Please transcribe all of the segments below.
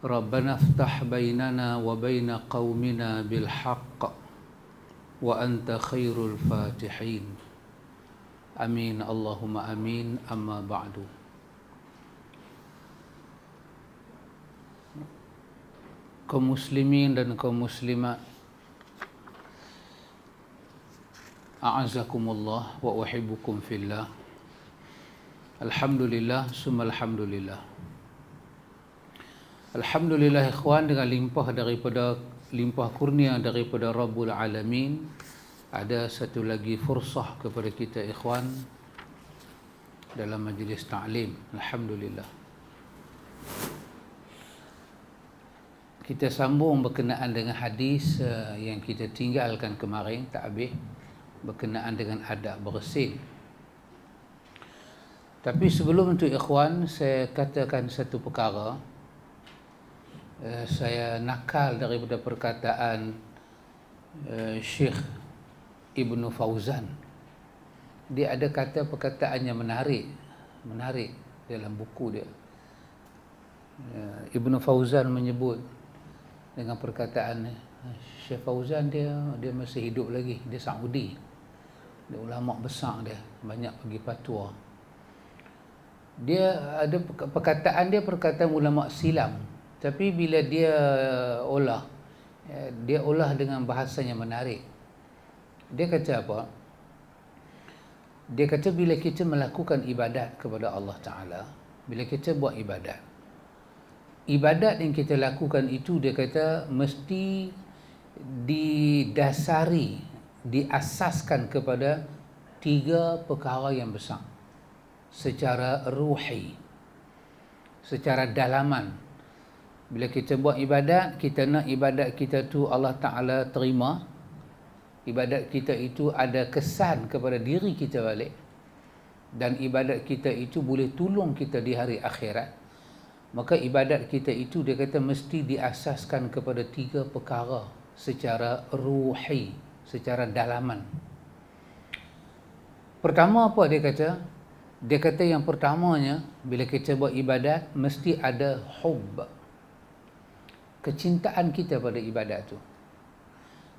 ربنا افتح بيننا وبين قومنا بالحق وانت خير الفاتحين امين اللهم امين اما بعد kaum muslimin dan kaum muslimat a'azakumullah wa uhibbukum fillah alhamdulillah summa alhamdulillah Alhamdulillah ikhwan dengan limpah daripada limpah kurnia daripada Rabbul Alamin ada satu lagi fursah kepada kita ikhwan dalam majlis ta'lim Alhamdulillah kita sambung berkenaan dengan hadis eh, yang kita tinggalkan kemarin tak habis berkenaan dengan adab bersin tapi sebelum itu ikhwan saya katakan satu perkara Eh, saya nakal daripada perkataan uh, Syekh Ibnu Fauzan. Dia ada kata perkataan yang menarik, menarik dalam buku dia. Uh, Ibnu Fauzan menyebut dengan perkataan Syekh Fauzan dia dia masih hidup lagi, dia Saudi. Dia ulama besar dia, banyak pergi fatwa. Dia ada perkataan dia perkataan ulama silam. Tapi bila dia uh, olah, eh, dia olah dengan bahasanya menarik. Dia kata apa? Dia kata bila kita melakukan ibadat kepada Allah Ta'ala, bila kita buat ibadat, ibadat yang kita lakukan itu dia kata mesti didasari, diasaskan kepada tiga perkara yang besar. Secara ruhi, secara dalaman, bila kita buat ibadat kita nak ibadat kita tu Allah Taala terima ibadat kita itu ada kesan kepada diri kita balik dan ibadat kita itu boleh tolong kita di hari akhirat maka ibadat kita itu dia kata mesti diasaskan kepada tiga perkara secara ruhi secara dalaman pertama apa dia kata dia kata yang pertamanya bila kita buat ibadat mesti ada hubb kecintaan kita pada ibadat tu.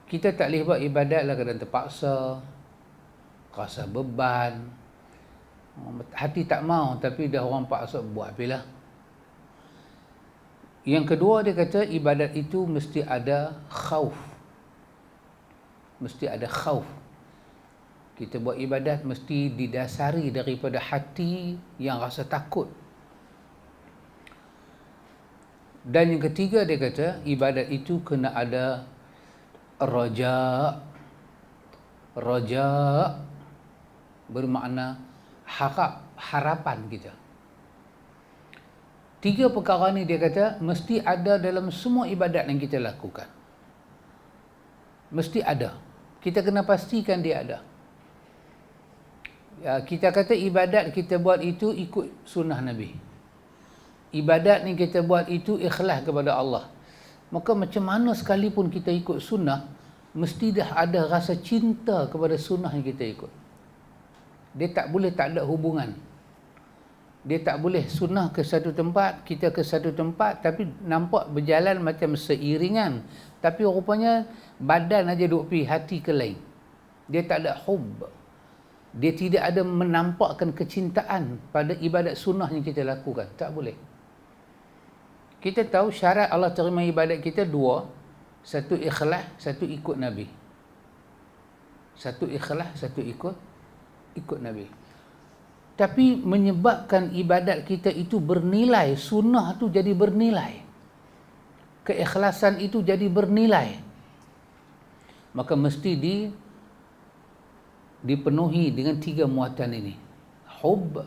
Kita tak boleh buat ibadat lah kadang terpaksa, rasa beban, hati tak mau tapi dah orang paksa buat apalah. Yang kedua dia kata ibadat itu mesti ada khauf. Mesti ada khauf. Kita buat ibadat mesti didasari daripada hati yang rasa takut dan yang ketiga dia kata ibadat itu kena ada raja raja bermakna harap harapan kita. Tiga perkara ni dia kata mesti ada dalam semua ibadat yang kita lakukan. Mesti ada. Kita kena pastikan dia ada. Ya, kita kata ibadat kita buat itu ikut sunnah Nabi ibadat ni kita buat itu ikhlas kepada Allah. Maka macam mana sekalipun kita ikut sunnah, mesti dah ada rasa cinta kepada sunnah yang kita ikut. Dia tak boleh tak ada hubungan. Dia tak boleh sunnah ke satu tempat, kita ke satu tempat tapi nampak berjalan macam seiringan. Tapi rupanya badan aja duk pergi hati ke lain. Dia tak ada hub. Dia tidak ada menampakkan kecintaan pada ibadat sunnah yang kita lakukan. Tak boleh kita tahu syarat Allah terima ibadat kita dua satu ikhlas satu ikut nabi satu ikhlas satu ikut ikut nabi tapi menyebabkan ibadat kita itu bernilai sunnah tu jadi bernilai keikhlasan itu jadi bernilai maka mesti di dipenuhi dengan tiga muatan ini hub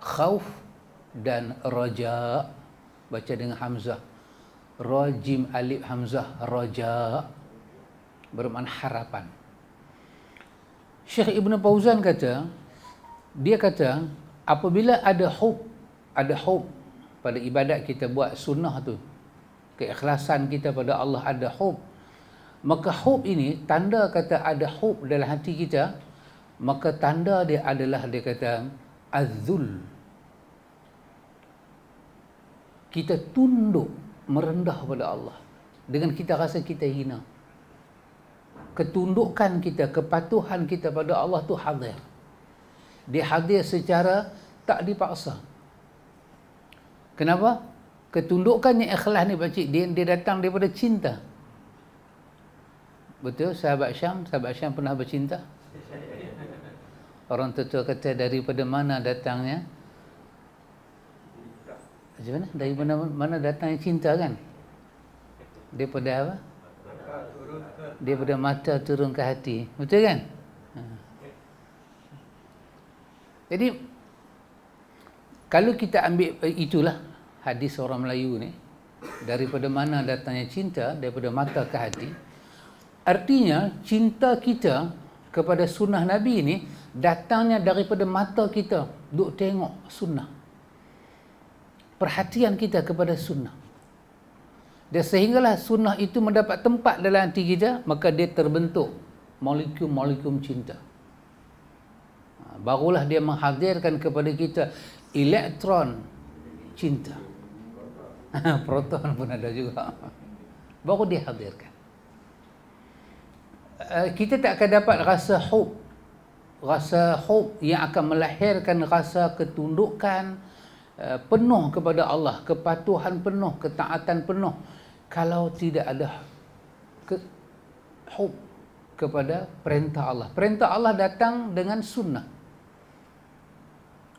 khauf dan raja' baca dengan hamzah rajim alif hamzah raja bermakna harapan Syekh Ibn Fauzan kata dia kata apabila ada hope, ada hope pada ibadat kita buat sunnah tu keikhlasan kita pada Allah ada hope. maka hope ini tanda kata ada hope dalam hati kita maka tanda dia adalah dia kata azzul az kita tunduk merendah pada Allah dengan kita rasa kita hina ketundukan kita kepatuhan kita pada Allah tu hadir dia hadir secara tak dipaksa kenapa ketundukannya ikhlas ni pak dia, dia datang daripada cinta betul sahabat Syam sahabat Syam pernah bercinta orang tua kata daripada mana datangnya macam mana? Dari mana, mana datang cinta kan? Daripada apa? Daripada mata turun ke hati. Betul kan? Ha. Jadi, kalau kita ambil eh, itulah hadis orang Melayu ni. Daripada mana datangnya cinta? Daripada mata ke hati. Artinya, cinta kita kepada sunnah Nabi ni datangnya daripada mata kita. Duk tengok sunnah perhatian kita kepada sunnah. Dan sehinggalah sunnah itu mendapat tempat dalam hati kita, maka dia terbentuk molekul-molekul cinta. Ha, barulah dia menghadirkan kepada kita elektron cinta. Ha, proton pun ada juga. Baru dia hadirkan. Ha, kita tak akan dapat rasa hope, Rasa hope yang akan melahirkan rasa ketundukan, Eh, penuh kepada Allah, kepatuhan penuh, ketaatan penuh kalau tidak ada ke hub kepada perintah Allah. Perintah Allah datang dengan sunnah.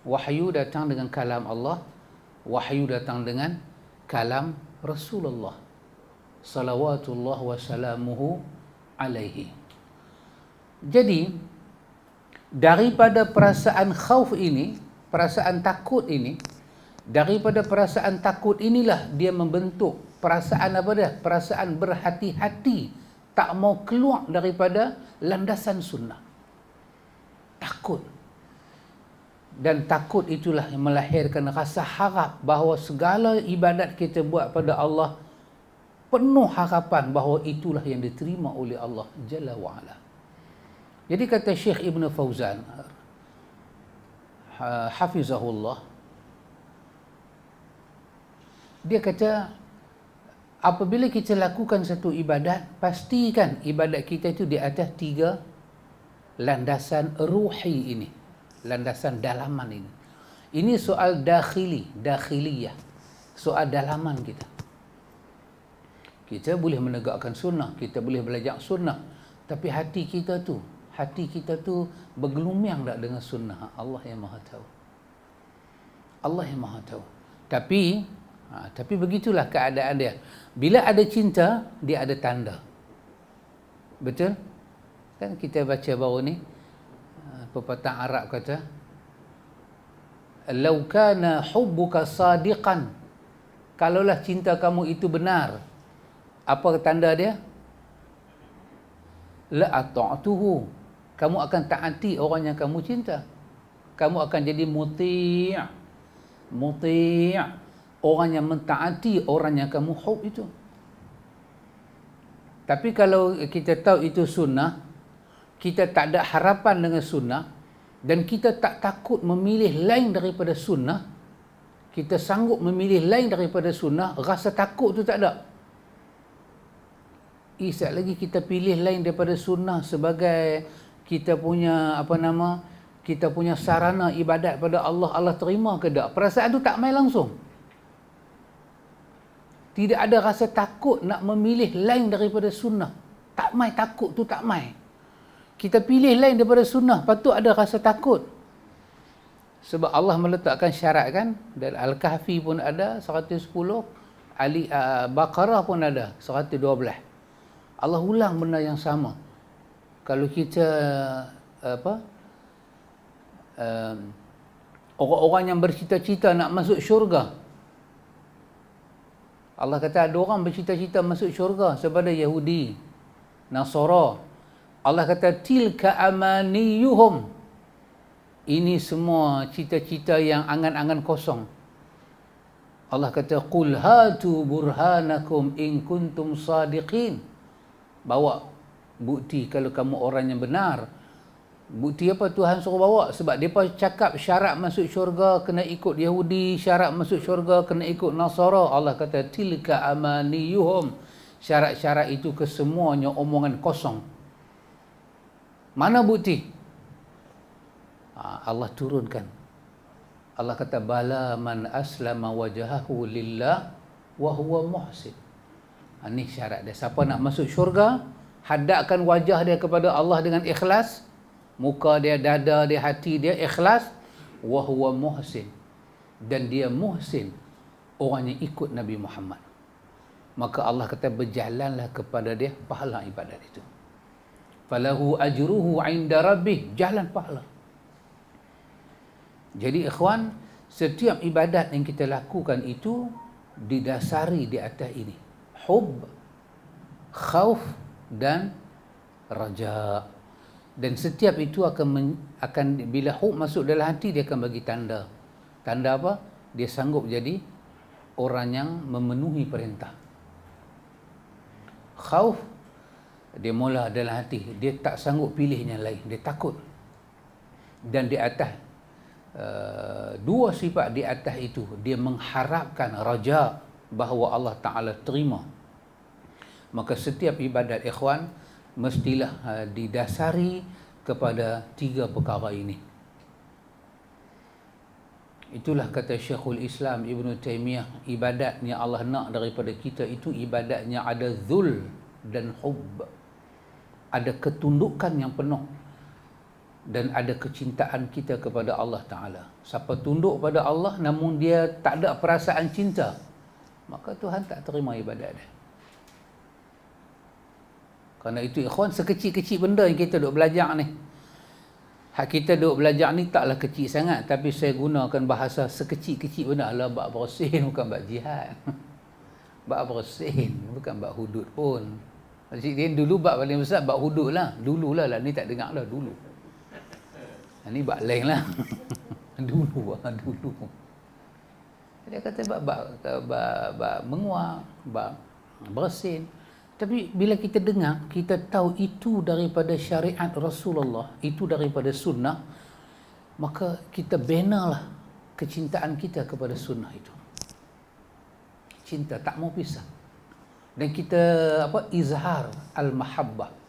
Wahyu datang dengan kalam Allah. Wahyu datang dengan kalam Rasulullah. Salawatullah wa salamuhu alaihi. Jadi, daripada perasaan khauf ini, perasaan takut ini, daripada perasaan takut inilah dia membentuk perasaan apa dah perasaan berhati-hati tak mau keluar daripada landasan sunnah takut dan takut itulah yang melahirkan rasa harap bahawa segala ibadat kita buat pada Allah penuh harapan bahawa itulah yang diterima oleh Allah Jalla wa'ala. Jadi kata Syekh Ibn Fauzan, ha, Hafizahullah, dia kata apabila kita lakukan satu ibadat pastikan ibadat kita itu di atas tiga landasan ruhi ini landasan dalaman ini ini soal dakhili dakhiliyah soal dalaman kita kita boleh menegakkan sunnah, kita boleh belajar sunnah. Tapi hati kita tu, hati kita tu bergelumyang tak dengan sunnah. Allah yang maha tahu. Allah yang maha tahu. Tapi Ha, tapi begitulah keadaan dia. Bila ada cinta, dia ada tanda. Betul? Kan kita baca baru ni, ha, pepatah Arab kata, "Law kana hubbuka sadiqan." Kalaulah cinta kamu itu benar, apa tanda dia? La ata'tuhu. Kamu akan taati orang yang kamu cinta. Kamu akan jadi muti'. Muti' orang yang mentaati orang yang kamu hub itu. Tapi kalau kita tahu itu sunnah, kita tak ada harapan dengan sunnah dan kita tak takut memilih lain daripada sunnah, kita sanggup memilih lain daripada sunnah, rasa takut tu tak ada. Isat eh, lagi kita pilih lain daripada sunnah sebagai kita punya apa nama kita punya sarana ibadat pada Allah Allah terima ke tak perasaan tu tak main langsung tidak ada rasa takut nak memilih lain daripada sunnah. Tak mai takut tu tak mai. Kita pilih lain daripada sunnah, patut ada rasa takut. Sebab Allah meletakkan syarat kan, dan Al-Kahfi pun ada 110, Ali uh, Baqarah pun ada 112. Allah ulang benda yang sama. Kalau kita apa? Um, orang-orang yang bercita-cita nak masuk syurga, Allah kata ada orang bercita-cita masuk syurga sebab Yahudi, Nasara. Allah kata tilka amaniyuhum. Ini semua cita-cita yang angan-angan kosong. Allah kata qul hatu burhanakum in kuntum sadiqin. Bawa bukti kalau kamu orang yang benar. Bukti apa Tuhan suruh bawa sebab depa cakap syarat masuk syurga kena ikut Yahudi, syarat masuk syurga kena ikut Nasara. Allah kata tilka amaniyuhum. Syarat-syarat itu kesemuanya omongan kosong. Mana bukti? Ha, Allah turunkan. Allah kata bala man aslama wajahahu lillah wa huwa muhsin. Ini ha, syarat dia. Siapa nak masuk syurga, hadakan wajah dia kepada Allah dengan ikhlas, muka dia, dada dia, hati dia ikhlas wahuwa muhsin dan dia muhsin orang yang ikut Nabi Muhammad maka Allah kata berjalanlah kepada dia pahala ibadat itu falahu ajruhu inda rabbih jalan pahala jadi ikhwan setiap ibadat yang kita lakukan itu didasari di atas ini hub khauf dan raja dan setiap itu akan men, akan bila hukum masuk dalam hati dia akan bagi tanda tanda apa dia sanggup jadi orang yang memenuhi perintah khauf dia mula dalam hati dia tak sanggup pilih yang lain dia takut dan di atas eh, dua sifat di atas itu dia mengharapkan raja bahawa Allah Ta'ala terima maka setiap ibadat ikhwan mestilah eh, didasari kepada tiga perkara ini. Itulah kata Syekhul Islam Ibn Taymiyah, ibadat yang Allah nak daripada kita itu ibadatnya ada zul dan hub. Ada ketundukan yang penuh dan ada kecintaan kita kepada Allah Ta'ala. Siapa tunduk pada Allah namun dia tak ada perasaan cinta, maka Tuhan tak terima ibadat dia. Kerana itu ikhwan sekecil-kecil benda yang kita duk belajar ni. Hak kita duk belajar ni taklah kecil sangat tapi saya gunakan bahasa sekecil-kecil benda lah bab bersin bukan bab jihad. Bab bersin bukan bab hudud pun. Masjid dia dulu bab paling besar bab hudud lah. Dululah lah ni tak dengar lah dulu. Ini bab lain lah. lah. dulu lah dulu. Dia kata bab bab bab menguap, bab bersin. Tapi bila kita dengar, kita tahu itu daripada syariat Rasulullah, itu daripada sunnah, maka kita bina kecintaan kita kepada sunnah itu. Cinta tak mau pisah. Dan kita apa izhar al-mahabbah.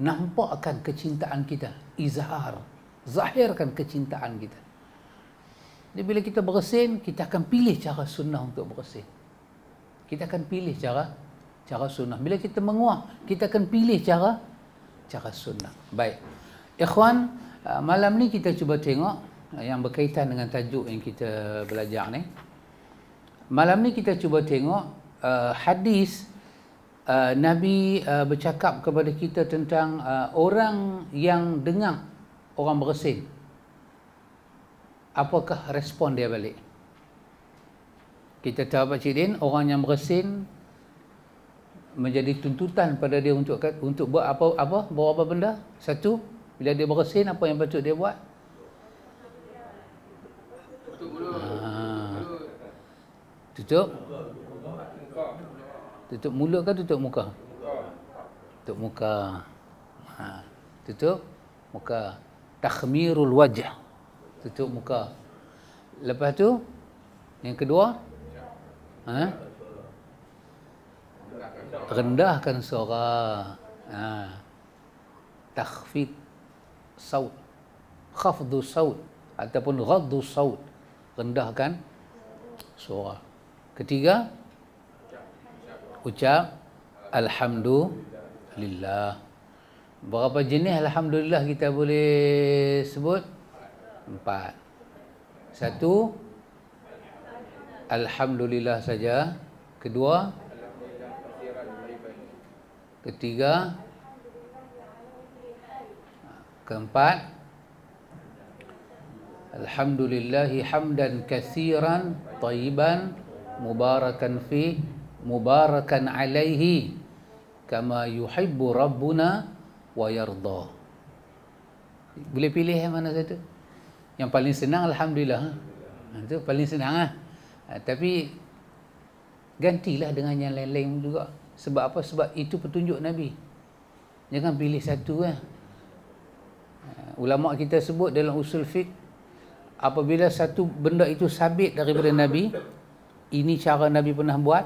Nampakkan kecintaan kita, izhar, zahirkan kecintaan kita. Jadi bila kita bersin, kita akan pilih cara sunnah untuk bersin. Kita akan pilih cara cara sunnah. Bila kita menguah, kita akan pilih cara cara sunnah. Baik. Ikhwan, uh, malam ni kita cuba tengok uh, yang berkaitan dengan tajuk yang kita belajar ni. Malam ni kita cuba tengok uh, hadis uh, Nabi uh, bercakap kepada kita tentang uh, orang yang dengar orang bersin. Apakah respon dia balik? Kita tahu Pak Cik Din, orang yang bersin menjadi tuntutan pada dia untuk untuk buat apa apa bawa apa benda satu bila dia bersin apa yang patut dia buat tutup tutup ah. tutup mulut kan? tutup muka tutup muka ha. tutup muka takhmirul wajah tutup muka lepas tu yang kedua ya. ha? rendahkan suara ha. takhfid saut khafdu saut ataupun ghaddu saut rendahkan suara ketiga ucap alhamdulillah berapa jenis alhamdulillah kita boleh sebut empat satu alhamdulillah saja kedua ketiga, keempat, Alhamdulillahi hamdan kathiran tayyiban mubarakan fi mubarakan alaihi kama yuhibbu rabbuna wa yarda. Boleh pilih yang mana satu? Yang paling senang alhamdulillah. Itu ha, paling senang lah. ha, Tapi gantilah dengan yang lain-lain juga. Sebab apa? Sebab itu petunjuk Nabi. Jangan pilih satu. Kan. Eh. Ulama' kita sebut dalam usul fiqh, apabila satu benda itu sabit daripada Nabi, ini cara Nabi pernah buat,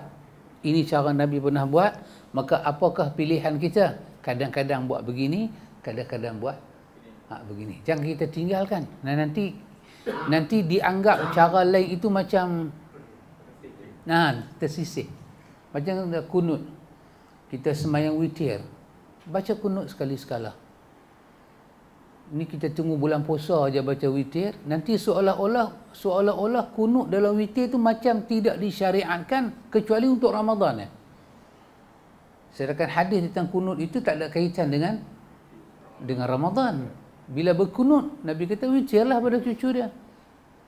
ini cara Nabi pernah buat, maka apakah pilihan kita? Kadang-kadang buat begini, kadang-kadang buat ha, begini. Jangan kita tinggalkan. Nah, nanti nanti dianggap cara lain itu macam nah, tersisih. Macam kunut kita semayang witir baca kunut sekali sekala ni kita tunggu bulan puasa aja baca witir nanti seolah-olah seolah-olah kunut dalam witir tu macam tidak disyariatkan kecuali untuk Ramadan eh sedangkan hadis tentang kunut itu tak ada kaitan dengan dengan Ramadan bila berkunut nabi kata witirlah pada cucu dia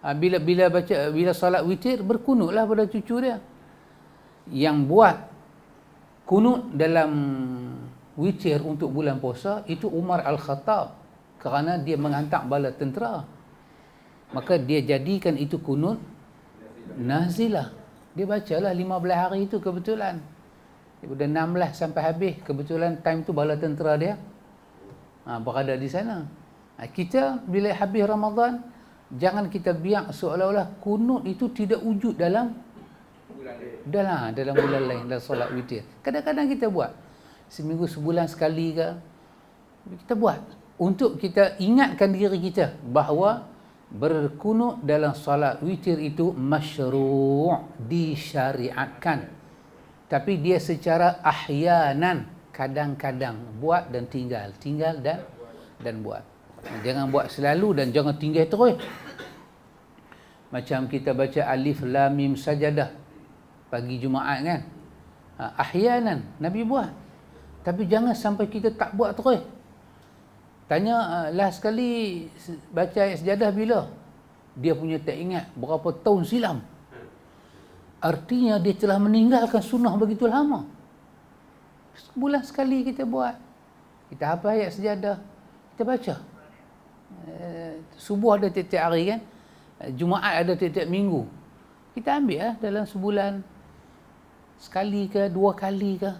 ha, bila bila baca bila solat witir berkunutlah pada cucu dia yang buat kunut dalam witir untuk bulan puasa itu Umar Al-Khattab kerana dia menghantar bala tentera maka dia jadikan itu kunut nazilah dia bacalah 15 hari itu kebetulan daripada 16 sampai habis kebetulan time tu bala tentera dia ha, berada di sana ha, kita bila habis Ramadan jangan kita biar seolah-olah kunut itu tidak wujud dalam Dah lah dalam bulan lain dah solat witir. Kadang-kadang kita buat. Seminggu sebulan sekali ke. Kita buat. Untuk kita ingatkan diri kita bahawa berkunut dalam solat witir itu masyru' disyariatkan. Tapi dia secara ahyanan kadang-kadang buat dan tinggal. Tinggal dan dan buat. Jangan buat selalu dan jangan tinggal terus. Macam kita baca alif lamim sajadah pagi Jumaat kan. Ha, ahyanan Nabi buat. Tapi jangan sampai kita tak buat terus. Tanya ha, last kali baca ayat sejadah bila? Dia punya tak ingat berapa tahun silam. Artinya dia telah meninggalkan sunnah begitu lama. Sebulan sekali kita buat. Kita hafal ayat sejadah. Kita baca. Eh, subuh ada tiap-tiap hari kan. Eh, Jumaat ada tiap-tiap minggu. Kita ambil ya dalam sebulan sekali ke dua kali ke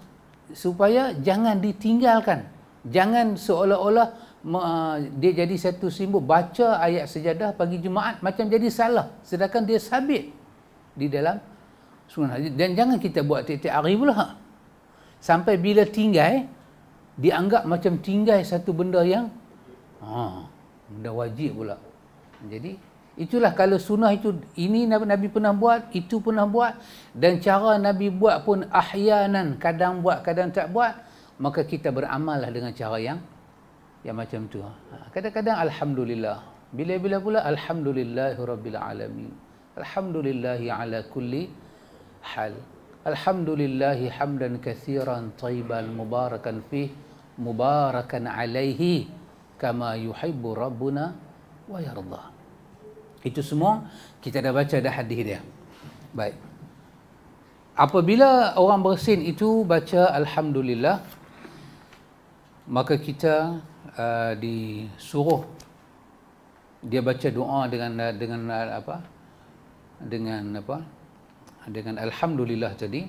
supaya jangan ditinggalkan jangan seolah-olah uh, dia jadi satu simbol baca ayat sejadah pagi jumaat macam jadi salah sedangkan dia sabit di dalam sunnah dan jangan kita buat titik hari pula sampai bila tinggal dianggap macam tinggal satu benda yang ha, benda wajib pula jadi Itulah kalau sunnah itu ini Nabi, Nabi pernah buat, itu pernah buat dan cara Nabi buat pun ahyanan kadang buat kadang tak buat maka kita beramallah dengan cara yang yang macam tu. Ha, kadang-kadang alhamdulillah. Bila-bila pula alhamdulillahirabbil alamin. Alhamdulillah ala kulli hal. Alhamdulillah hamdan katsiran tayyiban mubarakan fi mubarakan alaihi kama yuhibbu rabbuna wa yardha. Itu semua kita dah baca dah hadis dia. Baik. Apabila orang bersin itu baca alhamdulillah maka kita uh, disuruh dia baca doa dengan dengan uh, apa? Dengan apa? Dengan alhamdulillah tadi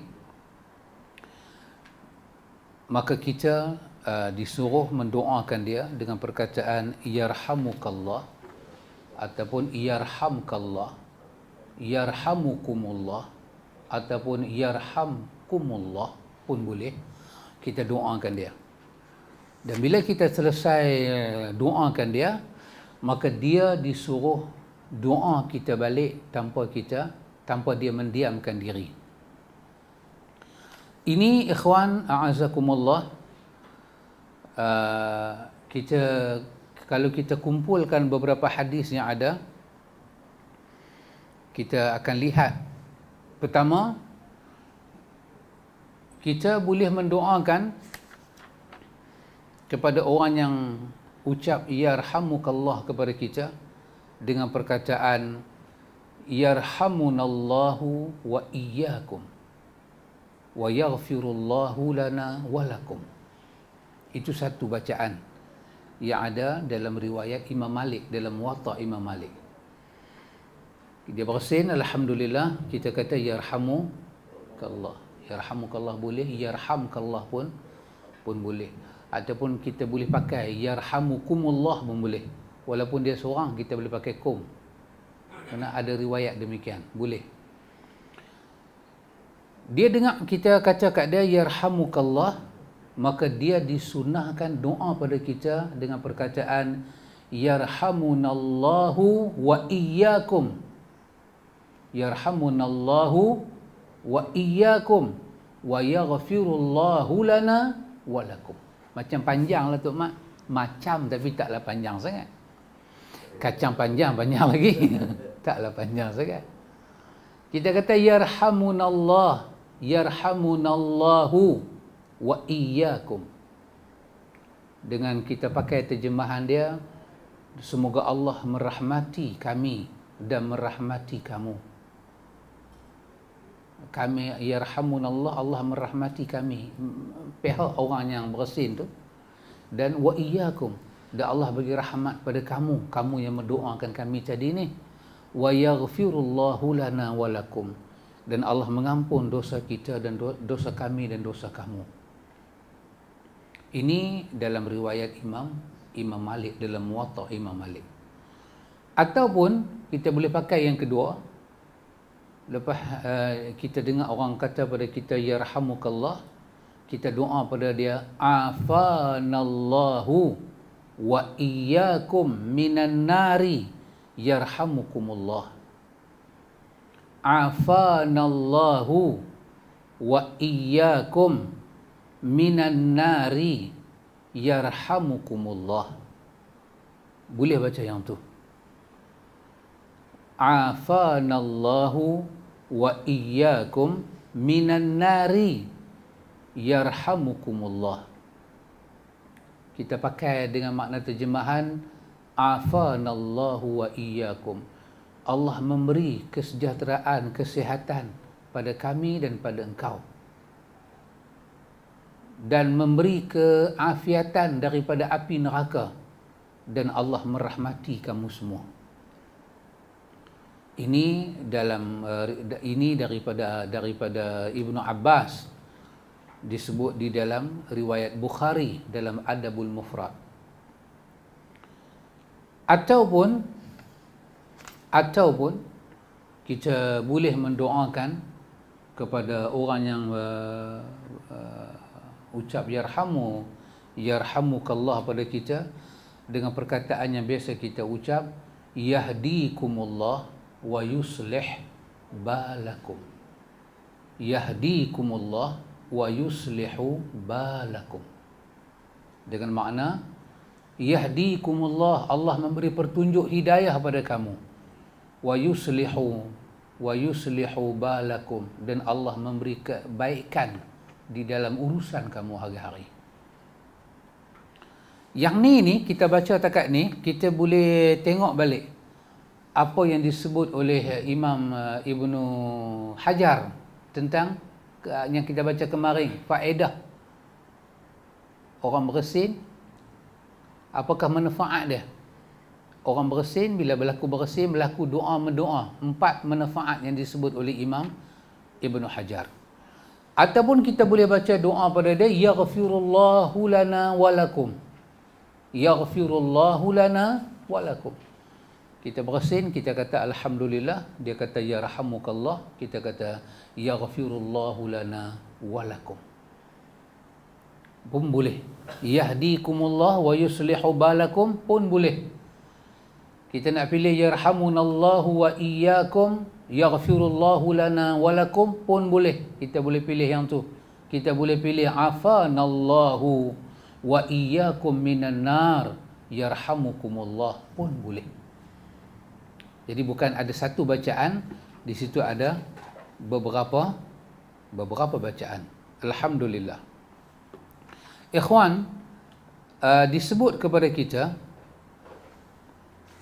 maka kita uh, disuruh mendoakan dia dengan perkataan yarhamukallah Allah ataupun yarhamkallah yarhamukumullah ataupun yarhamkumullah pun boleh kita doakan dia dan bila kita selesai eh, doakan dia maka dia disuruh doa kita balik tanpa kita tanpa dia mendiamkan diri ini ikhwan a'azakumullah uh, kita kita kalau kita kumpulkan beberapa hadis yang ada kita akan lihat pertama kita boleh mendoakan kepada orang yang ucap ya yarhamukallah kepada kita dengan perkataan yarhamunallahu wa iyyakum wa yaghfirullahu lana wa lakum itu satu bacaan yang ada dalam riwayat Imam Malik dalam Wata Imam Malik. Dia bersin alhamdulillah kita kata yarhamu Allah Yarhamu Allah boleh, yarham Allah pun pun boleh. Ataupun kita boleh pakai yarhamukumullah pun boleh. Walaupun dia seorang kita boleh pakai kum. Kerana ada riwayat demikian, boleh. Dia dengar kita kata kat dia Allah maka dia disunahkan doa pada kita dengan perkataan yarhamunallahu wa iyyakum yarhamunallahu wa iyyakum wa yaghfirullahu lana wa lakum macam panjanglah tok mak macam tapi taklah panjang sangat kacang panjang banyak lagi taklah panjang sangat kita kata yarhamunallah yarhamunallahu wa iyyakum dengan kita pakai terjemahan dia semoga Allah merahmati kami dan merahmati kamu kami yarhamun Allah Allah merahmati kami pihak orang yang bersin tu dan wa iyyakum dan Allah bagi rahmat pada kamu kamu yang mendoakan kami tadi ni wa yaghfirullahu lana walakum dan Allah mengampun dosa kita dan dosa kami dan dosa kamu. Ini dalam riwayat Imam Imam Malik dalam Muwatta Imam Malik. Ataupun kita boleh pakai yang kedua. Lepas uh, kita dengar orang kata pada kita ya rahmukallah, kita doa pada dia afanallahu wa iyyakum minan nari yarhamukumullah. Afanallahu wa iyyakum minan nari yarhamukumullah. Boleh baca yang tu. Afanallahu wa iyyakum minan nari yarhamukumullah. Kita pakai dengan makna terjemahan afanallahu wa iyyakum. Allah memberi kesejahteraan, kesihatan pada kami dan pada engkau dan memberi keafiatan daripada api neraka dan Allah merahmati kamu semua. Ini dalam eh, ini daripada daripada Ibnu Abbas disebut di dalam riwayat Bukhari dalam Adabul Mufrad. Ataupun ataupun kita boleh mendoakan kepada orang yang uh, uh, ucap yarhamu yarhamukallah pada kita dengan perkataan yang biasa kita ucap yahdikumullah wa yuslih balakum yahdikumullah wa yuslihu balakum dengan makna yahdikumullah Allah memberi petunjuk hidayah pada kamu wa yuslihu wa yuslihu balakum dan Allah memberi kebaikan di dalam urusan kamu hari-hari. Yang ni ni kita baca takat ni kita boleh tengok balik apa yang disebut oleh eh, Imam eh, Ibnu Hajar tentang eh, yang kita baca kemarin faedah orang bersin apakah manfaat dia orang bersin bila berlaku bersin berlaku doa mendoa empat manfaat yang disebut oleh Imam Ibnu Hajar ataupun kita boleh baca doa pada dia yaghfirullahu lana walakum yaghfirullahu lana walakum kita bersin kita kata alhamdulillah dia kata ya rahmukallah kita kata ya yaghfirullahu lana walakum pun boleh yahdikumullah wa yuslihu balakum pun boleh kita nak pilih ya rahmunallahu wa iyyakum yaghfirullahu lana walakum pun boleh kita boleh pilih yang tu kita boleh pilih afanallahu wa iyyakum minan nar yarhamukumullah pun boleh jadi bukan ada satu bacaan di situ ada beberapa beberapa bacaan alhamdulillah ikhwan uh, disebut kepada kita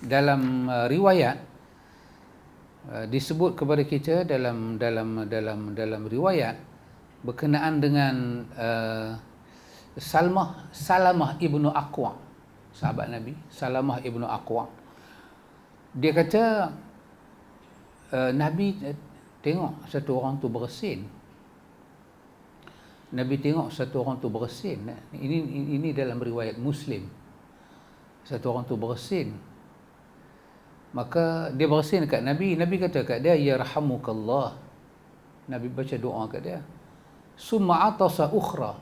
dalam uh, riwayat Eh, disebut kepada kita dalam dalam dalam dalam riwayat berkenaan dengan uh, Salmah Salamah ibnu Aqwa sahabat Nabi Salamah ibnu Aqwa dia kata uh, Nabi tengok satu orang tu bersin Nabi tengok satu orang tu bersin ini ini dalam riwayat Muslim satu orang tu bersin maka dia bersin dekat Nabi Nabi kata kat dia ya rahamukallah Nabi baca doa kat dia summa atasa ukhra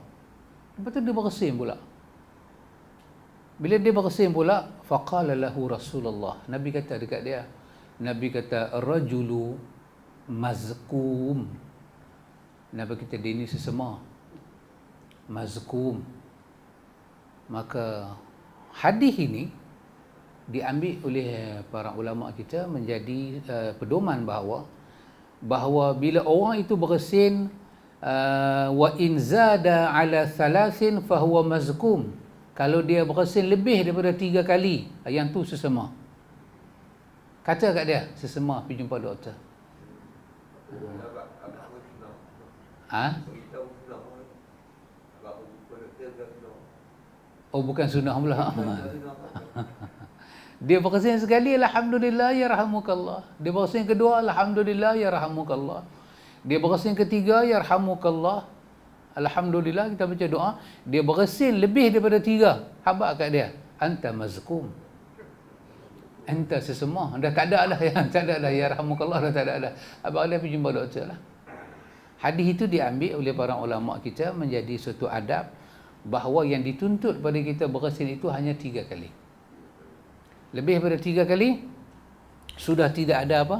lepas tu dia bersin pula bila dia bersin pula faqala lahu rasulullah Nabi kata dekat dia Nabi kata rajulu mazkum Nabi kita dia ni sesama mazkum maka hadis ini diambil oleh eh, para ulama kita menjadi uh, pedoman bahawa bahawa bila orang itu bersin uh, wa in zada ala thalathin fahuwa mazkum kalau dia bersin lebih daripada tiga kali yang tu sesama kata kat dia sesama pergi jumpa doktor ha? oh bukan sunnah pula Dia berkesan sekali alhamdulillah ya rahmukallah. Dia berkesan kedua alhamdulillah ya rahmukallah. Dia berkesan ketiga ya rahmukallah. Alhamdulillah kita baca doa, dia berkasih lebih daripada tiga. Habaq kat dia, anta mazkum. Anta sesama, dah tak ada lah yang tak ada lah ya rahmukallah dah tak ada lah. Habaq dia pergi jumpa doktor lah. Hadis itu diambil oleh para ulama kita menjadi suatu adab bahawa yang dituntut pada kita berkasih itu hanya tiga kali lebih daripada tiga kali sudah tidak ada apa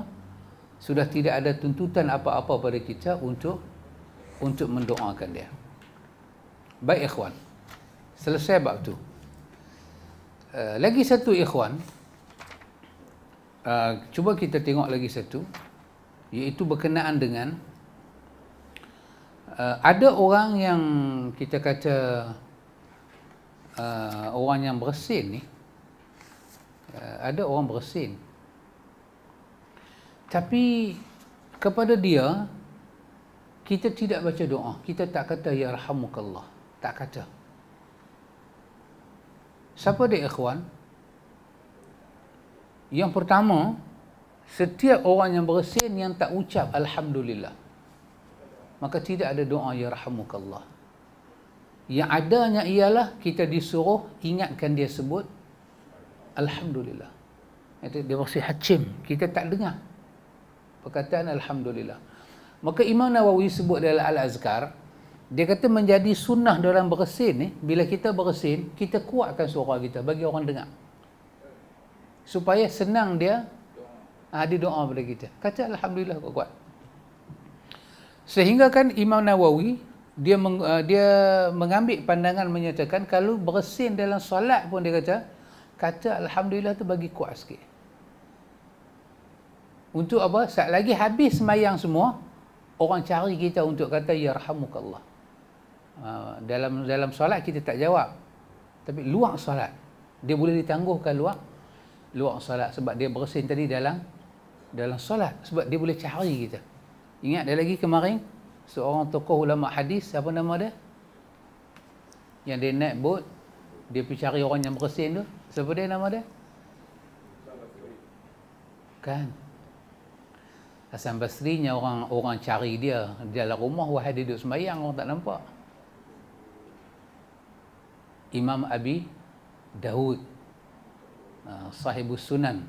sudah tidak ada tuntutan apa-apa pada kita untuk untuk mendoakan dia baik ikhwan selesai bab tu uh, lagi satu ikhwan uh, cuba kita tengok lagi satu iaitu berkenaan dengan uh, ada orang yang kita kata uh, orang yang bersin ni eh, Eh, ada orang bersin. Tapi kepada dia kita tidak baca doa, kita tak kata ya rahmukallah, tak kata. Siapa dia ikhwan? Yang pertama, setiap orang yang bersin yang tak ucap alhamdulillah. Maka tidak ada doa ya rahmukallah. Yang adanya ialah kita disuruh ingatkan dia sebut Alhamdulillah Itu Dia maksud hacim Kita tak dengar Perkataan Alhamdulillah Maka Imam Nawawi sebut dalam Al-Azkar Dia kata menjadi sunnah dalam beresin eh, Bila kita beresin Kita kuatkan suara kita bagi orang dengar Supaya senang dia ada ah, doa. doa pada kita Kata Alhamdulillah kuat, -kuat. Sehingga kan Imam Nawawi dia meng, ah, dia mengambil pandangan menyatakan kalau beresin dalam solat pun dia kata kata Alhamdulillah tu bagi kuat sikit. Untuk apa? Saat lagi habis semayang semua, orang cari kita untuk kata, Ya Rahmukallah. Ha, dalam dalam solat kita tak jawab. Tapi luar solat. Dia boleh ditangguhkan luar. Luar solat sebab dia bersin tadi dalam dalam solat. Sebab dia boleh cari kita. Ingat dia lagi kemarin, seorang tokoh ulama hadis, apa nama dia? Yang dia naik bot, dia pergi cari orang yang bersin tu. Siapa dia nama dia? Kan? Hasan Basri ni orang orang cari dia di dalam rumah wahai dia duduk sembahyang orang tak nampak. Imam Abi Daud ha, sahibus sunan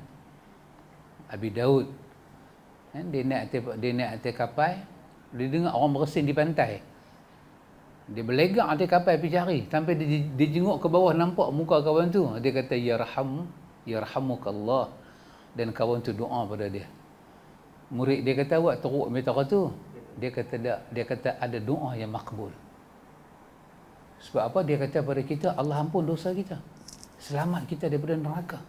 Abi Daud kan, dia naik atas, dia naik kapal dia dengar orang bersin di pantai dia berlegak ah, dia kapal pergi cari sampai dia, dia jenguk ke bawah nampak muka kawan tu. Dia kata ya raham ya Allah. dan kawan tu doa pada dia. Murid dia kata awak teruk minta tu. Dia kata tak, dia kata ada doa yang makbul. Sebab apa dia kata pada kita Allah ampun dosa kita. Selamat kita daripada neraka.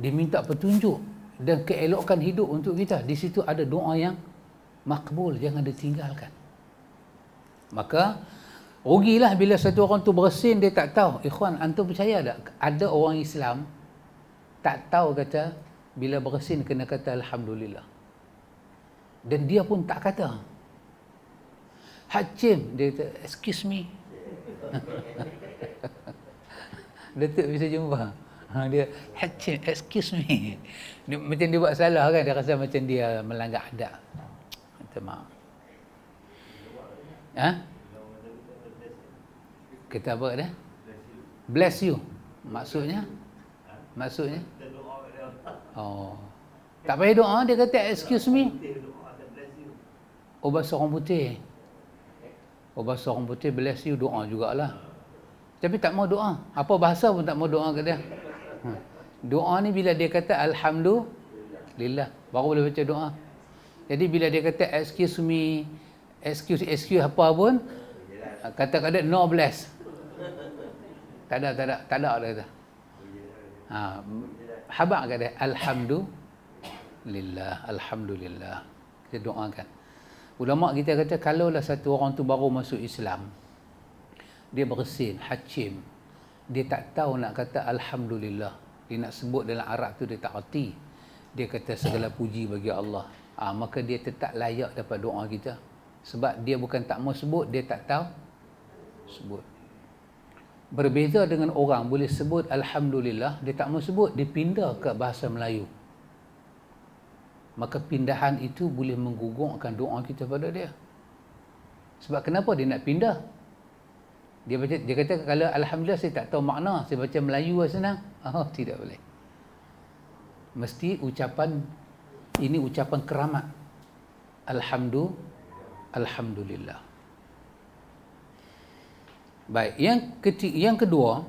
Dia minta petunjuk dan keelokan hidup untuk kita. Di situ ada doa yang makbul jangan ditinggalkan. Maka rugilah bila satu orang tu bersin dia tak tahu. Ikhwan, antum percaya tak? Ada orang Islam tak tahu kata bila bersin kena kata Alhamdulillah. Dan dia pun tak kata. Hakim, dia kata, excuse me. Datuk bisa jumpa. Ha, dia, Hakim, excuse me. Dia, macam dia buat salah kan, dia rasa macam dia melanggar adab. Minta maaf. Ha? Kita apa dia? Bless you. Maksudnya? Maksudnya? Oh. Tak payah doa, dia kata excuse me. Obat seorang putih. Obat seorang putih bless you doa jugalah. Tapi tak mau doa. Apa bahasa pun tak mau doa kat dia. Ha. Doa ni bila dia kata alhamdulillah. Lillah. Baru boleh baca doa. Jadi bila dia kata excuse me, excuse excuse apa pun kata kata no bless tak ada tak ada tak ada dia kata ha habaq kata alhamdulillah alhamdulillah kita doakan ulama kita kata kalaulah satu orang tu baru masuk Islam dia bersin hacim dia tak tahu nak kata alhamdulillah dia nak sebut dalam Arab tu dia tak reti dia kata segala puji bagi Allah ha, maka dia tetap layak dapat doa kita sebab dia bukan tak mau sebut dia tak tahu sebut berbeza dengan orang boleh sebut alhamdulillah dia tak mau sebut dia pindah ke bahasa Melayu maka pindahan itu boleh menggugurkan doa kita pada dia sebab kenapa dia nak pindah dia baca dia kata kalau alhamdulillah saya tak tahu makna saya baca Melayu lah senang oh tidak boleh mesti ucapan ini ucapan keramat alhamdulillah alhamdulillah. Baik, yang ketik yang kedua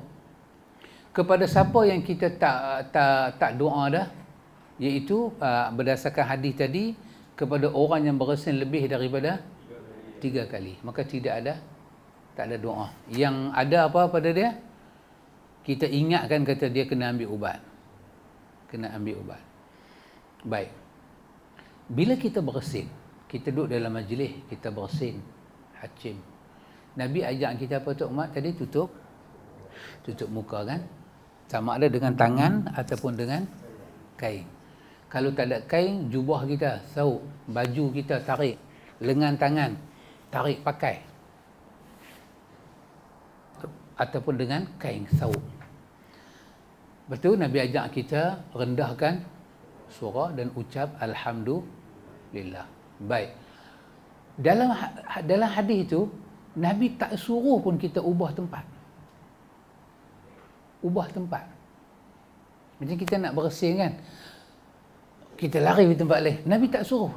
kepada siapa yang kita tak tak tak doa dah iaitu ah, berdasarkan hadis tadi kepada orang yang bersin lebih daripada tiga kali maka tidak ada tak ada doa yang ada apa pada dia kita ingatkan kata dia kena ambil ubat kena ambil ubat baik bila kita bersin kita duduk dalam majlis, kita bersin, hacim. Nabi ajak kita apa tu umat tadi? Tutup. Tutup muka kan? Sama ada dengan tangan ataupun dengan kain. Kalau tak ada kain, jubah kita, sauk, baju kita tarik. Lengan tangan, tarik pakai. Ataupun dengan kain, sauk. Betul Nabi ajak kita rendahkan suara dan ucap Alhamdulillah. Baik. Dalam ha-, ha-, dalam hadis itu Nabi tak suruh pun kita ubah tempat. Ubah tempat. Macam kita nak bersih kan. Kita lari di tempat lain. Nabi tak suruh.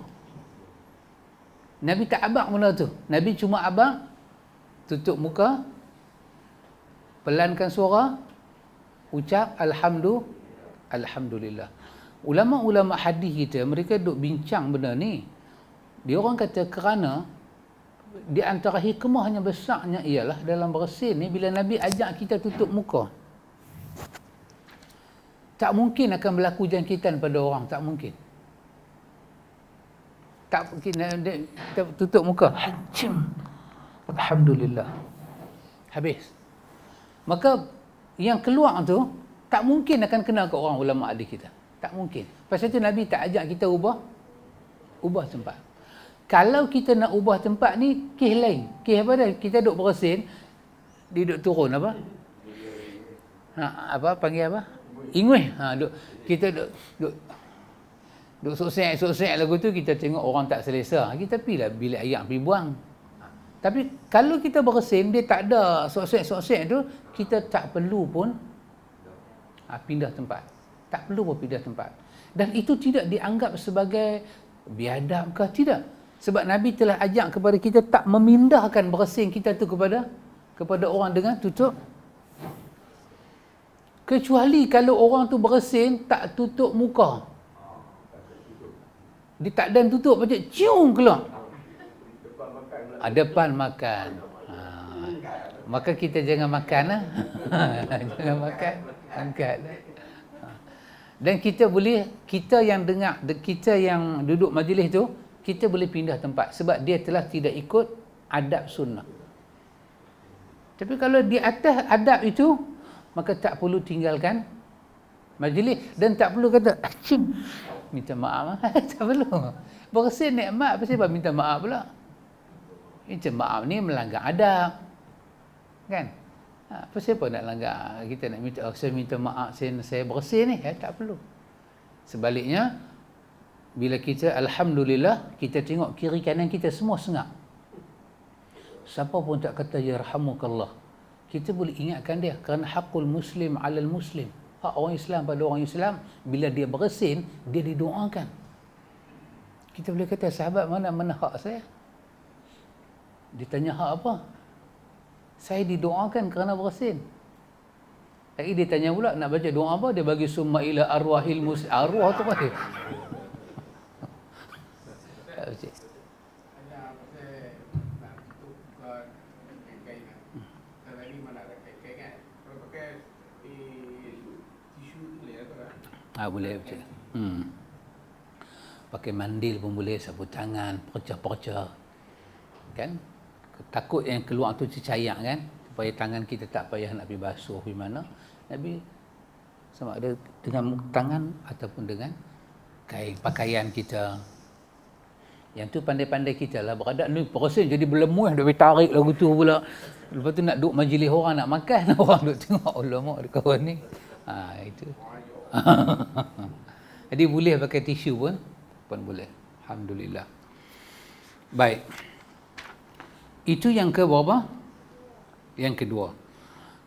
Nabi tak abang mula tu. Nabi cuma abang tutup muka pelankan suara ucap alhamdulillah alhamdulillah ulama-ulama hadis kita mereka duk bincang benda ni dia orang kata kerana di antara hikmahnya besarnya ialah dalam bersin ni bila Nabi ajak kita tutup muka. Tak mungkin akan berlaku jangkitan pada orang, tak mungkin. Tak mungkin kita tutup muka. Alhamdulillah. Habis. Maka yang keluar tu tak mungkin akan kena ke orang ulama adik kita. Tak mungkin. Pasal tu Nabi tak ajak kita ubah ubah sempat kalau kita nak ubah tempat ni kih lain kih apa dah kita duk beresin dia duk turun apa ha, apa panggil apa ingwe, ha kita duk duk duk sosek sosek lagu tu kita tengok orang tak selesa ha, kita pi lah bilik ayam pi buang ha, tapi kalau kita beresin dia tak ada sosek sosek tu kita tak perlu pun ha, pindah tempat tak perlu pun pindah tempat dan itu tidak dianggap sebagai biadab ke tidak sebab Nabi telah ajak kepada kita tak memindahkan bersin kita tu kepada kepada orang dengan tutup. Kecuali kalau orang tu bersin tak tutup muka. Dia tak dan tutup macam cium keluar. Ah, depan makan. Ha. Ah, Maka kita jangan makan lah. jangan makan. Angkat lah. Dan kita boleh, kita yang dengar, kita yang duduk majlis tu, kita boleh pindah tempat sebab dia telah tidak ikut adab sunnah. Tapi kalau di atas adab itu, maka tak perlu tinggalkan majlis dan tak perlu kata, Acim. minta maaf. tak perlu. Bersih nikmat, apa sebab minta maaf pula? Minta maaf ni melanggar adab. Kan? Ha, apa siapa nak langgar? Kita nak minta, oh, saya minta maaf, saya, saya bersih ni. Eh, tak perlu. Sebaliknya, bila kita alhamdulillah kita tengok kiri kanan kita semua sengak siapa pun tak kata ya rahmukallah kita boleh ingatkan dia kerana hakul muslim alal muslim hak orang Islam pada orang Islam bila dia beresin dia didoakan kita boleh kata sahabat mana mana hak saya dia tanya hak apa saya didoakan kerana beresin Lagi dia tanya pula nak baca doa apa dia bagi summa ila arwahil mus arwah tu kan tak mesti. Ah boleh macam tu. Hmm. Pakai mandil pun boleh, sapu tangan, percah-percah. Kan? Takut yang keluar tu cecayak kan? Supaya tangan kita tak payah nak pergi basuh di mana. Nabi sama ada dengan tangan ataupun dengan kain pakaian kita. Yang tu pandai-pandai kita lah beradab ni perasaan jadi berlemuh dah tarik lagu tu pula. Lepas tu nak duk majlis orang nak makan orang duk tengok ulama oh, kawan ni. Ha itu. jadi boleh pakai tisu pun pun boleh. Alhamdulillah. Baik. Itu yang ke berapa? Yang kedua.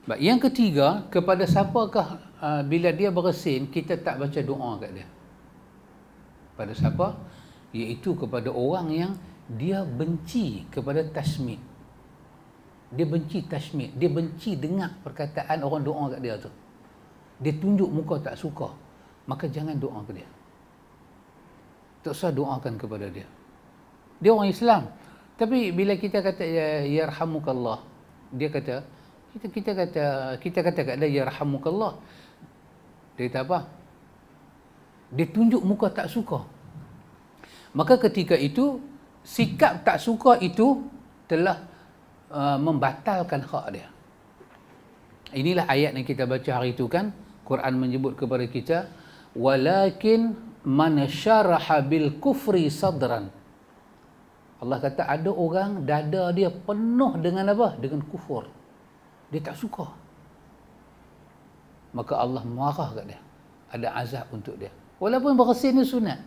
Baik, yang ketiga, kepada siapakah uh, bila dia beresin, kita tak baca doa kat dia? Pada siapa? Hmm iaitu kepada orang yang dia benci kepada tasmid. Dia benci tasmid, dia benci dengar perkataan orang doa kat dia tu. Dia tunjuk muka tak suka, maka jangan doa ke dia. Tak usah doakan kepada dia. Dia orang Islam. Tapi bila kita kata ya yarhamukallah, dia kata kita kita kata kita kata kat dia yarhamukallah. Dia kata apa? Dia tunjuk muka tak suka maka ketika itu sikap tak suka itu telah uh, membatalkan hak dia inilah ayat yang kita baca hari itu kan Quran menyebut kepada kita walakin man syaraha bil kufri sadran Allah kata ada orang dada dia penuh dengan apa? Dengan kufur. Dia tak suka. Maka Allah marah kat dia. Ada azab untuk dia. Walaupun bersih ni sunat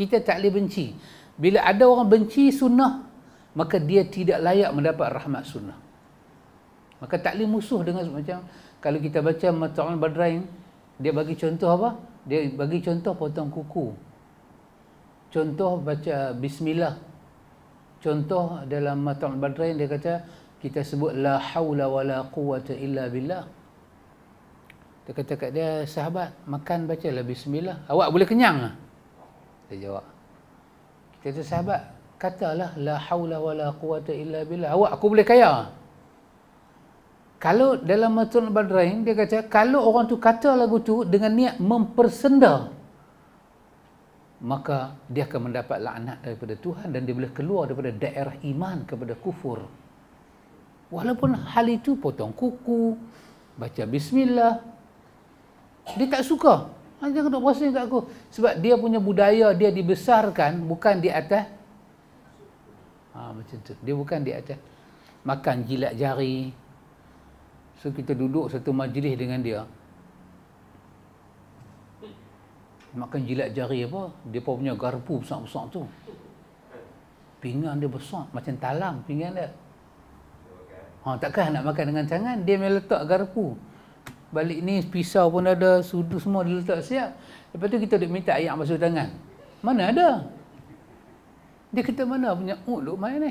kita tak boleh benci. Bila ada orang benci sunnah, maka dia tidak layak mendapat rahmat sunnah. Maka tak boleh musuh dengan macam kalau kita baca Mata'un Badrain, dia bagi contoh apa? Dia bagi contoh potong kuku. Contoh baca bismillah. Contoh dalam Mata'un Badrain dia kata kita sebut la haula wala quwata illa billah. Dia kata kat dia sahabat makan bacalah bismillah. Awak boleh kenyang lah. Dia jawab. Kata sahabat, katalah la haula wala quwata illa billah. Awak aku boleh kaya. Kalau dalam Matul Badrain dia kata kalau orang tu kata lagu tu dengan niat mempersenda maka dia akan mendapat laknat daripada Tuhan dan dia boleh keluar daripada daerah iman kepada kufur. Walaupun hal itu potong kuku, baca bismillah, dia tak suka. Jangan duduk berasa dekat aku. Sebab dia punya budaya dia dibesarkan bukan di atas. Ha, macam tu. Dia bukan di atas. Makan jilat jari. So kita duduk satu majlis dengan dia. Makan jilat jari apa? Dia pun punya garpu besar-besar tu. Pinggan dia besar. Macam talam pinggan dia. Ha, takkan nak makan dengan tangan? Dia meletak garpu balik ni pisau pun ada sudu semua dia letak siap lepas tu kita duk minta ayam basuh tangan mana ada dia kata mana punya ud duk main ni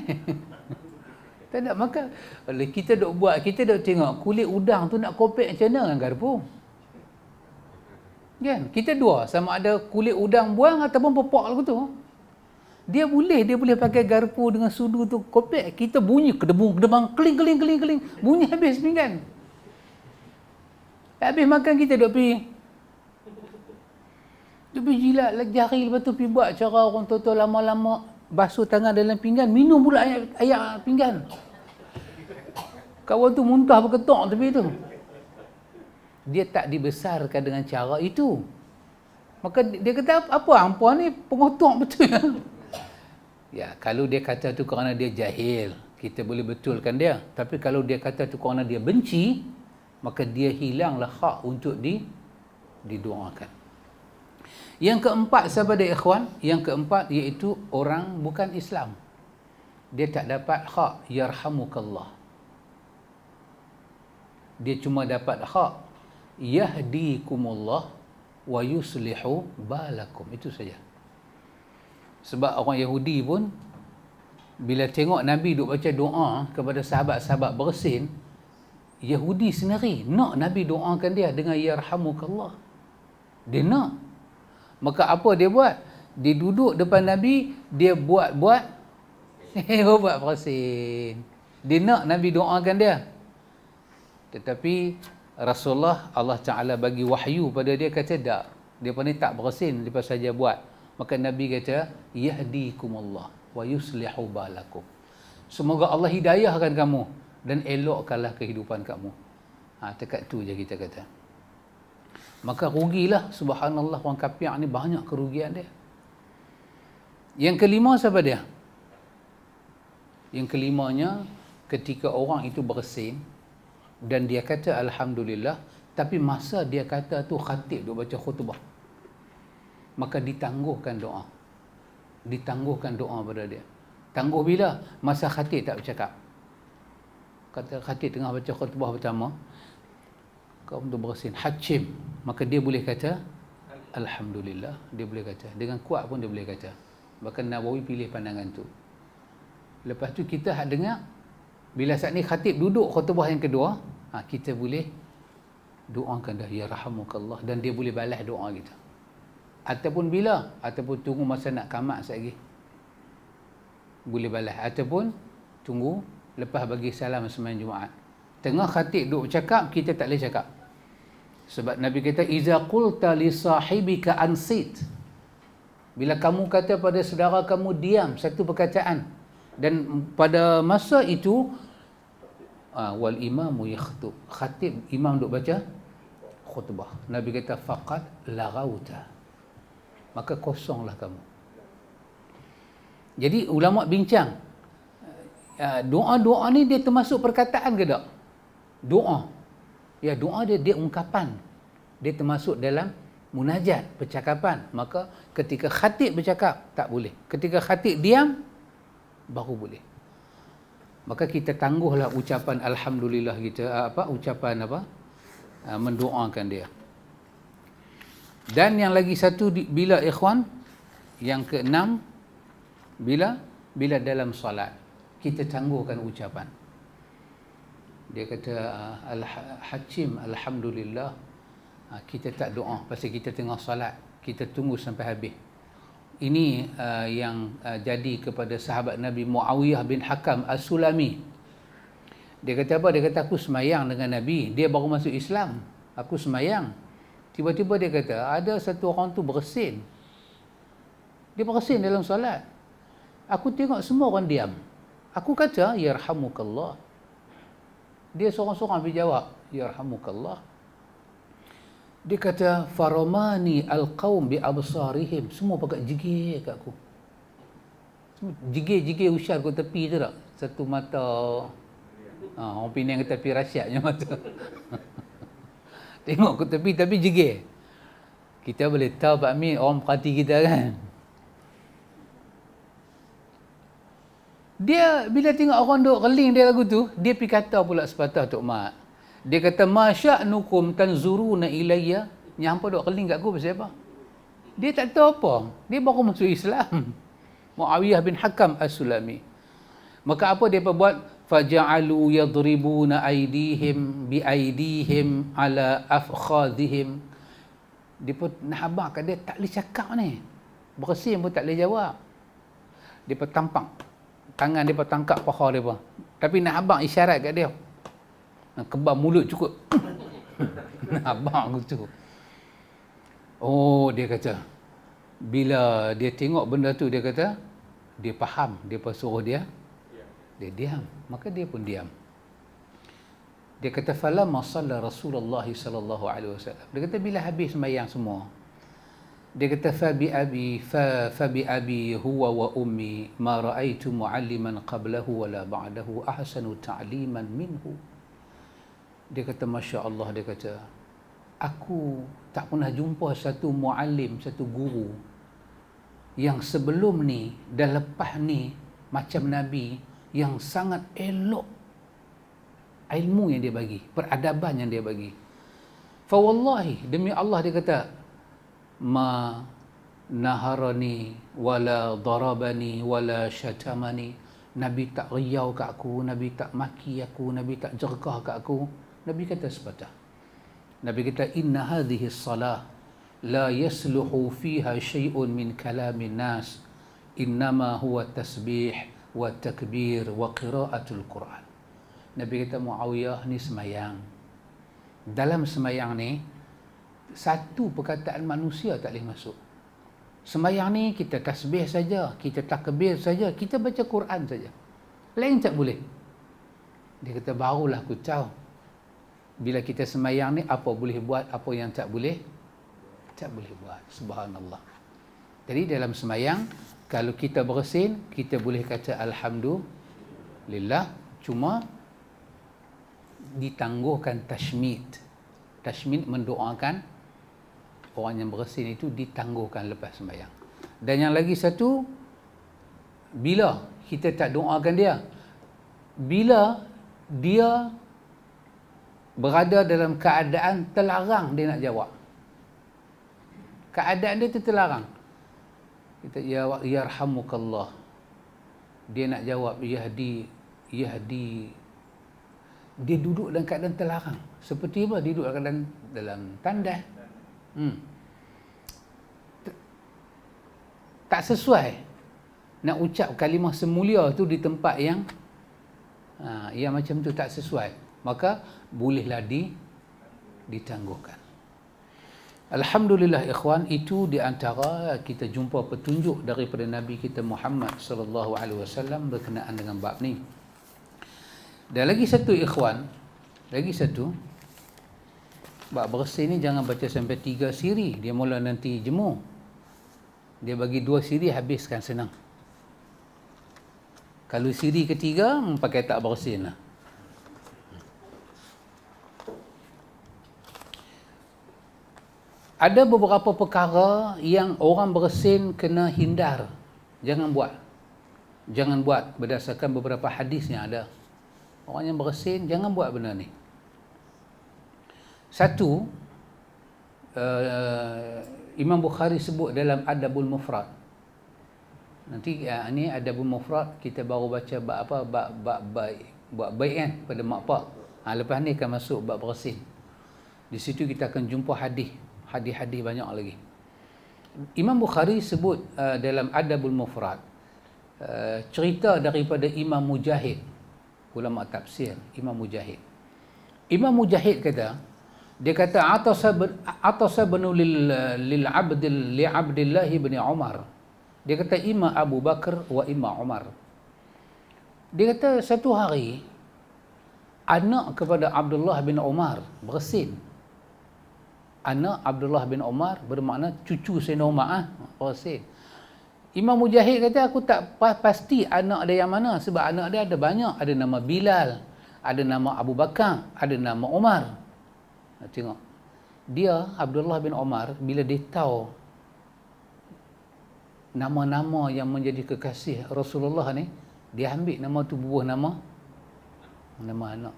tak nak makan Oleh kita duk buat kita duk tengok kulit udang tu nak kopek macam mana dengan garpu kan kita dua sama ada kulit udang buang ataupun pepak lagu tu dia boleh dia boleh pakai garpu dengan sudu tu kopek kita bunyi kedebung kedemang keling keling keling keling bunyi habis pinggan kan Habis makan kita duk pergi. Duk pergi jilat lagi jari lepas tu pergi buat cara orang tua-tua lama-lama basuh tangan dalam pinggan, minum pula air, air pinggan. Kawan tu muntah berketok tapi tu. Dia tak dibesarkan dengan cara itu. Maka dia kata, apa ampuan ni pengotok betul. Ya? ya, kalau dia kata tu kerana dia jahil, kita boleh betulkan dia. Tapi kalau dia kata tu kerana dia benci, maka dia hilanglah hak untuk di didoakan. Yang keempat sahabat ikhwan, yang keempat iaitu orang bukan Islam. Dia tak dapat hak yarhamukallah. Dia cuma dapat hak yahdikumullah wa yuslihu balakum. Itu saja. Sebab orang Yahudi pun bila tengok Nabi duk baca doa kepada sahabat-sahabat bersin, Yahudi sendiri nak Nabi doakan dia dengan Ya Rahmukallah. Dia nak. Maka apa dia buat? Dia duduk depan Nabi, dia buat-buat. Dia buat perasin. Dia nak Nabi doakan dia. Tetapi Rasulullah Allah Ta'ala bagi wahyu pada dia kata tak. Dia pun tak perasin, dia saja buat. Maka Nabi kata, Yahdikumullah wa yuslihu balakum. Semoga Allah hidayahkan kamu dan elokkanlah kehidupan kamu. Ha, tekat tu je kita kata. Maka rugilah subhanallah orang kafir ni banyak kerugian dia. Yang kelima siapa dia? Yang kelimanya ketika orang itu bersin dan dia kata Alhamdulillah tapi masa dia kata tu khatib dia baca khutbah. Maka ditangguhkan doa. Ditangguhkan doa pada dia. Tangguh bila? Masa khatib tak bercakap kata khatib tengah baca khutbah pertama kaum tu bersin hakim maka dia boleh kata alhamdulillah dia boleh kata dengan kuat pun dia boleh kata bahkan Nawawi pilih pandangan tu lepas tu kita hak dengar bila saat ni khatib duduk khutbah yang kedua ha, kita boleh doakan dah ya rahmukallah dan dia boleh balas doa kita ataupun bila ataupun tunggu masa nak kamat sekali boleh balas ataupun tunggu lepas bagi salam semain Jumaat. Tengah khatib duk cakap kita tak boleh cakap. Sebab Nabi kata, Iza qulta li sahibika ansit. Bila kamu kata pada saudara kamu, diam. Satu perkataan. Dan pada masa itu, ah, wal imamu yakhtub. Khatib, imam duk baca khutbah. Nabi kata, faqad lagauta. Maka kosonglah kamu. Jadi ulama bincang Ya, doa-doa ni dia termasuk perkataan ke tak? Doa. Ya, doa dia dia ungkapan. Dia termasuk dalam munajat, percakapan. Maka ketika khatib bercakap, tak boleh. Ketika khatib diam, baru boleh. Maka kita tangguhlah ucapan Alhamdulillah kita. Ah, apa? Ucapan apa? Ah, mendoakan dia. Dan yang lagi satu, bila ikhwan? Yang keenam, bila? Bila dalam solat kita tangguhkan ucapan. Dia kata ah, al-hakim alhamdulillah ah, kita tak doa pasal kita tengah salat, kita tunggu sampai habis. Ini ah, yang jadi kepada sahabat Nabi Muawiyah bin Hakam As-Sulami. Dia kata apa? Dia kata aku semayang dengan Nabi, dia baru masuk Islam. Aku semayang. Tiba-tiba dia kata ada satu orang tu bersin. Dia bersin dalam solat. Aku tengok semua orang diam. Aku kata, Ya Yerhamukallah. Dia seorang-seorang pergi jawab, Yerhamukallah. Dia kata, Faramani al-qawm bi'absarihim. Semua pakai jigir kat aku. Jigir-jigir usyar kat tepi tu tak? Satu mata. Ha, orang pindah ke tepi rasyatnya mata. Tengok ke tepi, tapi jigir. Kita boleh tahu, Pak Mi orang perhati kita kan? Dia bila tengok orang duk reling dia lagu tu, dia pergi kata pula sepatah Tok Mat. Dia kata, Masya'nukum tanzuruna ilayya. Ni hampa duk reling kat aku pasal apa? Dia tak tahu apa. Dia baru masuk Islam. Muawiyah bin Hakam As-Sulami. Maka apa dia buat Faja'alu yadribuna aidihim bi'aidihim ala afkhadihim. Dia pun nak habarkan dia tak boleh cakap ni. Bersih pun tak boleh jawab. Dia pun tampak tangan dia tangkap paha dia pun. Tapi nak abang isyarat kat dia. Nak kebar mulut cukup. nak abang aku tu. Oh, dia kata. Bila dia tengok benda tu, dia kata. Dia faham. Dia pun suruh dia. Dia diam. Maka dia pun diam. Dia kata, Fala masalla Rasulullah SAW. Dia kata, bila habis semayang semua dia kata fa bi abi fa fa bi abi huwa wa ummi ma raaitu mualliman qablahu wala ba'dahu ahsanu ta'liman minhu dia kata masya-Allah dia kata aku tak pernah jumpa satu muallim satu guru yang sebelum ni dan lepas ni macam nabi yang sangat elok ilmu yang dia bagi peradaban yang dia bagi fa wallahi demi Allah dia kata ma naharani wala darabani wala syatamani Nabi tak riau kat aku Nabi tak maki aku Nabi tak jergah kat aku Nabi kata sepatah Nabi kata inna hadhihi salah la yasluhu fiha shay'un min kalamin nas innama huwa tasbih wa takbir wa qira'atul quran Nabi kata Muawiyah ni semayang dalam semayang ni satu perkataan manusia tak boleh masuk. Semayang ni kita tasbih saja, kita takbir saja, kita baca Quran saja. Lain tak boleh. Dia kata barulah aku tahu. Bila kita semayang ni apa boleh buat, apa yang tak boleh. Tak boleh buat. Subhanallah. Jadi dalam semayang, kalau kita bersin, kita boleh kata Alhamdulillah. Cuma ditangguhkan tashmid. Tashmid mendoakan orang yang bersin itu ditangguhkan lepas sembahyang. Dan yang lagi satu, bila kita tak doakan dia, bila dia berada dalam keadaan terlarang dia nak jawab. Keadaan dia itu terlarang. Kita, ya Yarhamukallah. Dia nak jawab, Yahdi, Yahdi. Dia duduk dalam keadaan terlarang. Seperti apa? Dia duduk dalam, dalam tandas. Hmm. Tak sesuai nak ucap kalimah semulia tu di tempat yang ha, yang macam tu tak sesuai. Maka bolehlah di ditangguhkan. Alhamdulillah ikhwan itu di antara kita jumpa petunjuk daripada Nabi kita Muhammad sallallahu alaihi wasallam berkenaan dengan bab ni. Dan lagi satu ikhwan, lagi satu Bak bersih ni jangan baca sampai tiga siri. Dia mula nanti jemu. Dia bagi dua siri habiskan senang. Kalau siri ketiga, pakai tak bersih lah. Ada beberapa perkara yang orang bersin kena hindar. Jangan buat. Jangan buat berdasarkan beberapa hadis yang ada. Orang yang bersin, jangan buat benda ni satu uh, Imam Bukhari sebut dalam Adabul Mufrad nanti uh, ni Adabul Mufrad kita baru baca bab apa bab bab baik buat baik kan pada mak pak ha, lepas ni akan masuk bab bersin di situ kita akan jumpa hadis hadis-hadis banyak lagi Imam Bukhari sebut uh, dalam Adabul Mufrad uh, cerita daripada Imam Mujahid ulama tafsir Imam Mujahid Imam Mujahid kata, dia kata atasa atasa bin lil lil abd li abdillah ibn umar dia kata imma abu Bakar, wa imma umar dia kata satu hari anak kepada abdullah bin umar bersin anak abdullah bin umar bermakna cucu sayyidina umar ah bersin Imam Mujahid kata aku tak pasti anak dia yang mana sebab anak dia ada banyak ada nama Bilal ada nama Abu Bakar ada nama Umar Tengok. Dia, Abdullah bin Omar, bila dia tahu nama-nama yang menjadi kekasih Rasulullah ni, dia ambil nama tu buah nama nama anak.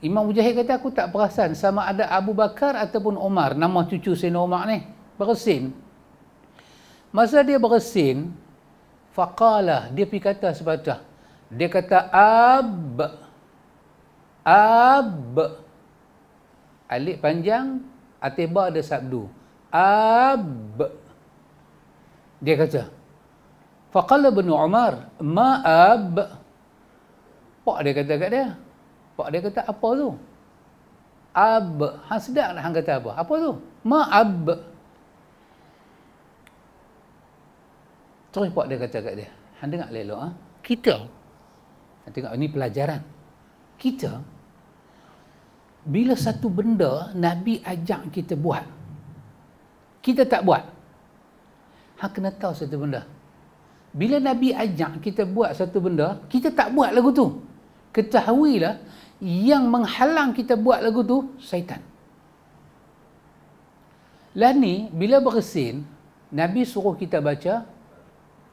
Imam Mujahid kata, aku tak perasan sama ada Abu Bakar ataupun Omar, nama cucu Sayyidina Omar ni, beresin. Masa dia beresin, faqalah, dia pergi kata sebatah. Dia kata, Ab, Ab, Ab, Alif panjang, atif ada sabdu. Ab. Dia kata. Faqala bin Umar, ma ab. Pak dia kata kat dia. Pak dia kata apa tu? Ab. Hang sedap lah hang kata apa. Apa tu? Ma ab. Terus pak dia kata kat dia. Hang dengar lelok ha? Kita. Hang tengok ni pelajaran. Kita bila satu benda Nabi ajak kita buat, kita tak buat. Ha kena tahu satu benda. Bila Nabi ajak kita buat satu benda, kita tak buat lagu tu. Ketahuilah yang menghalang kita buat lagu tu syaitan. Lah ni bila bersin, Nabi suruh kita baca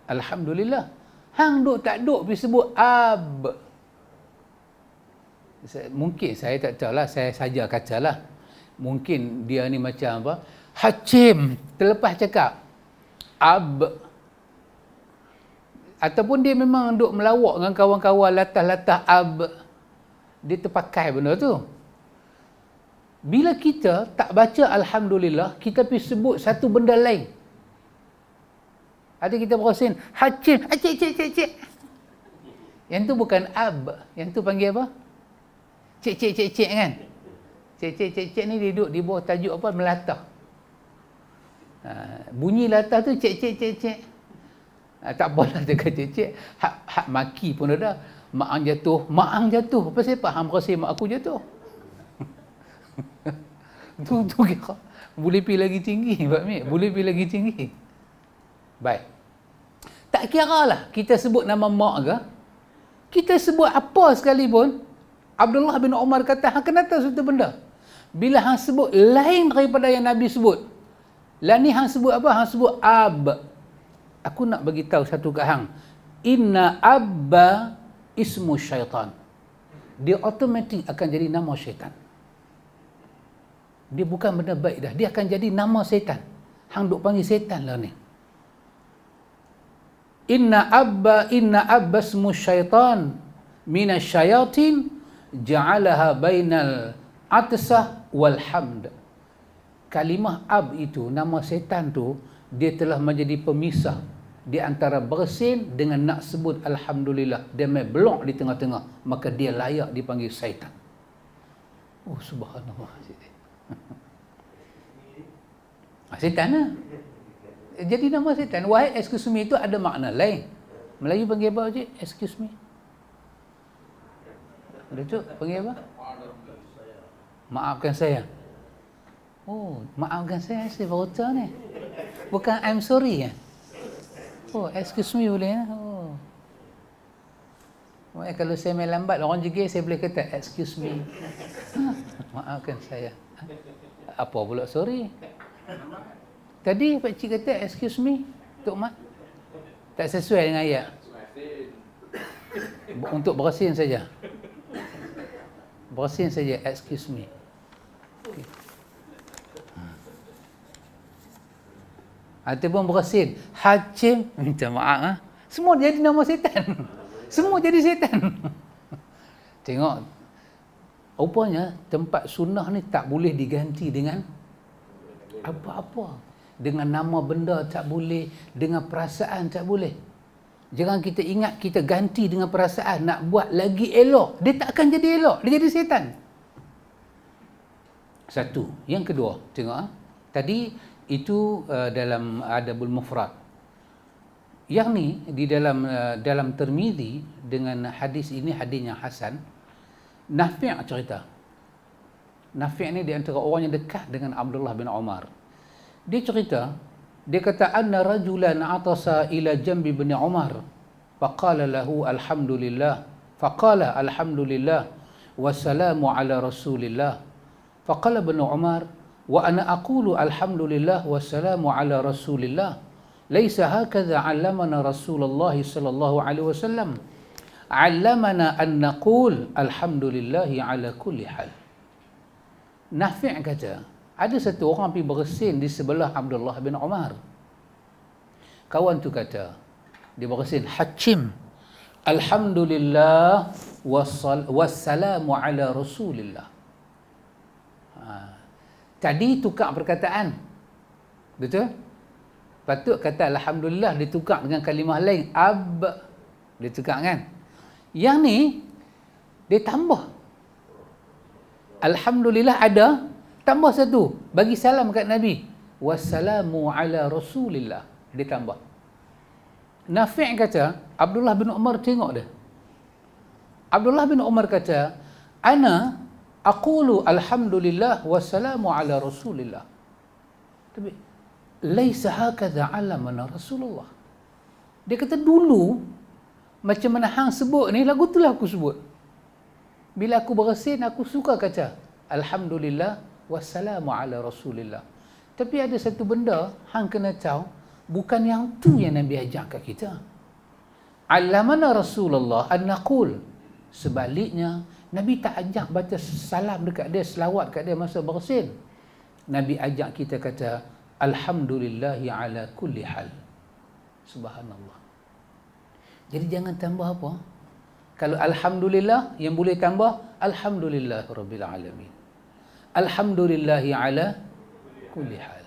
alhamdulillah. Hang duk tak duk pi sebut ab mungkin saya tak tahu lah saya saja kata lah mungkin dia ni macam apa Hacim, terlepas cakap ab ataupun dia memang duk melawak dengan kawan-kawan latah-latah ab dia terpakai benda tu bila kita tak baca Alhamdulillah, kita pergi sebut satu benda lain. Ada kita berhasil, hacim, hacim, hacim, hacim. Acik. Yang tu bukan Ab, yang tu panggil apa? Cik-cik, cik-cik kan? Cik-cik, cik-cik ni duduk di bawah tajuk apa? Melata. Ha, bunyi latah tu cik-cik, cik-cik. Ha, tak apalah cakap cik-cik. Hak, hak maki pun ada. Mak jatuh. Mak jatuh. Apa sih Pak rasa mak aku jatuh? tu, tu kira. Boleh pi lagi tinggi, Pak Mik. Boleh pergi lagi tinggi. Baik. Tak kira lah kita sebut nama mak ke. Kita sebut apa sekali pun Abdullah bin Omar kata, hang kenapa satu benda? Bila hang sebut lain daripada yang Nabi sebut. Lah ni hang sebut apa? Hang sebut ab. Aku nak bagi tahu satu kat hang. Inna abba ismu syaitan. Dia automatik akan jadi nama syaitan. Dia bukan benda baik dah. Dia akan jadi nama syaitan. Hang duk panggil syaitan lah ni. Inna abba inna abba abbas musyaitan minasyayatin ja'alaha bainal atsah wal hamd. Kalimah ab itu, nama setan tu, dia telah menjadi pemisah di antara bersin dengan nak sebut Alhamdulillah. Dia main blok di tengah-tengah. Maka dia layak dipanggil syaitan. Oh, subhanallah. Ah, setan lah. Jadi nama setan. Wahid excuse me itu ada makna lain. Melayu panggil apa, Encik? Excuse me. Datuk panggil apa? Maafkan saya. Oh, maafkan saya saya baru tahu ni. Bukan I'm sorry ya. Oh, excuse me boleh ya? Oh. Maaf, oh, eh, kalau saya main lambat, orang juga saya boleh kata, excuse me. maafkan saya. Apa pula sorry? Tadi Pak Cik kata, excuse me, Tok Mat. Tak sesuai dengan ayat. Untuk bersin saja. Bersin saja, excuse me. Okay. Ataupun ha, bersin. Hacim, minta maaf. Ha? Semua jadi nama setan. Semua jadi setan. Tengok. Rupanya tempat sunnah ni tak boleh diganti dengan apa-apa. Dengan nama benda tak boleh. Dengan perasaan tak boleh. Jangan kita ingat kita ganti dengan perasaan nak buat lagi elok. Dia tak akan jadi elok. Dia jadi setan. Satu. Yang kedua. Tengok. Ah. Tadi itu uh, dalam Adabul Mufrad. Yang ni di dalam uh, dalam termidi dengan hadis ini hadis yang Hasan. Nafi' cerita. Nafi' ni di antara orang yang dekat dengan Abdullah bin Omar. Dia cerita dia kata anna rajulan atasa ila jambi bin Umar faqala lahu alhamdulillah faqala alhamdulillah wassalamu ala rasulillah faqala bin Umar wa ana aqulu alhamdulillah wassalamu ala rasulillah laysa hakadha allamana rasulullah sallallahu alaihi wasallam allamana an naqul alhamdulillah ala kulli hal Nafi' kata ada satu orang pergi bersin di sebelah Abdullah bin Omar. Kawan tu kata, dia bersin, Hakim, Alhamdulillah, wassal, wassalamu ala Rasulillah. Ha. Tadi tukar perkataan. Betul? Patut kata Alhamdulillah ditukar dengan kalimah lain. Ab, ditukar kan? Yang ni, dia tambah. Alhamdulillah ada tambah satu bagi salam kat Nabi wassalamu ala rasulillah dia tambah Nafi' kata Abdullah bin Umar tengok dia Abdullah bin Umar kata ana aqulu alhamdulillah wassalamu ala rasulillah tapi laisa hakadha alamana rasulullah dia kata dulu macam mana hang sebut ni lagu tu lah aku sebut bila aku bersin aku suka kata alhamdulillah wassalamu ala rasulillah. Tapi ada satu benda hang kena tahu, bukan yang tu yang Nabi ajar kita. Alamana Rasulullah an naqul. Sebaliknya, Nabi tak ajak baca salam dekat dia, selawat dekat dia masa bersin. Nabi ajak kita kata, Alhamdulillahi ala kulli hal. Subhanallah. Jadi jangan tambah apa? Kalau Alhamdulillah, yang boleh tambah, Alhamdulillah Rabbil Alamin. Alhamdulillahi ala kulli hal.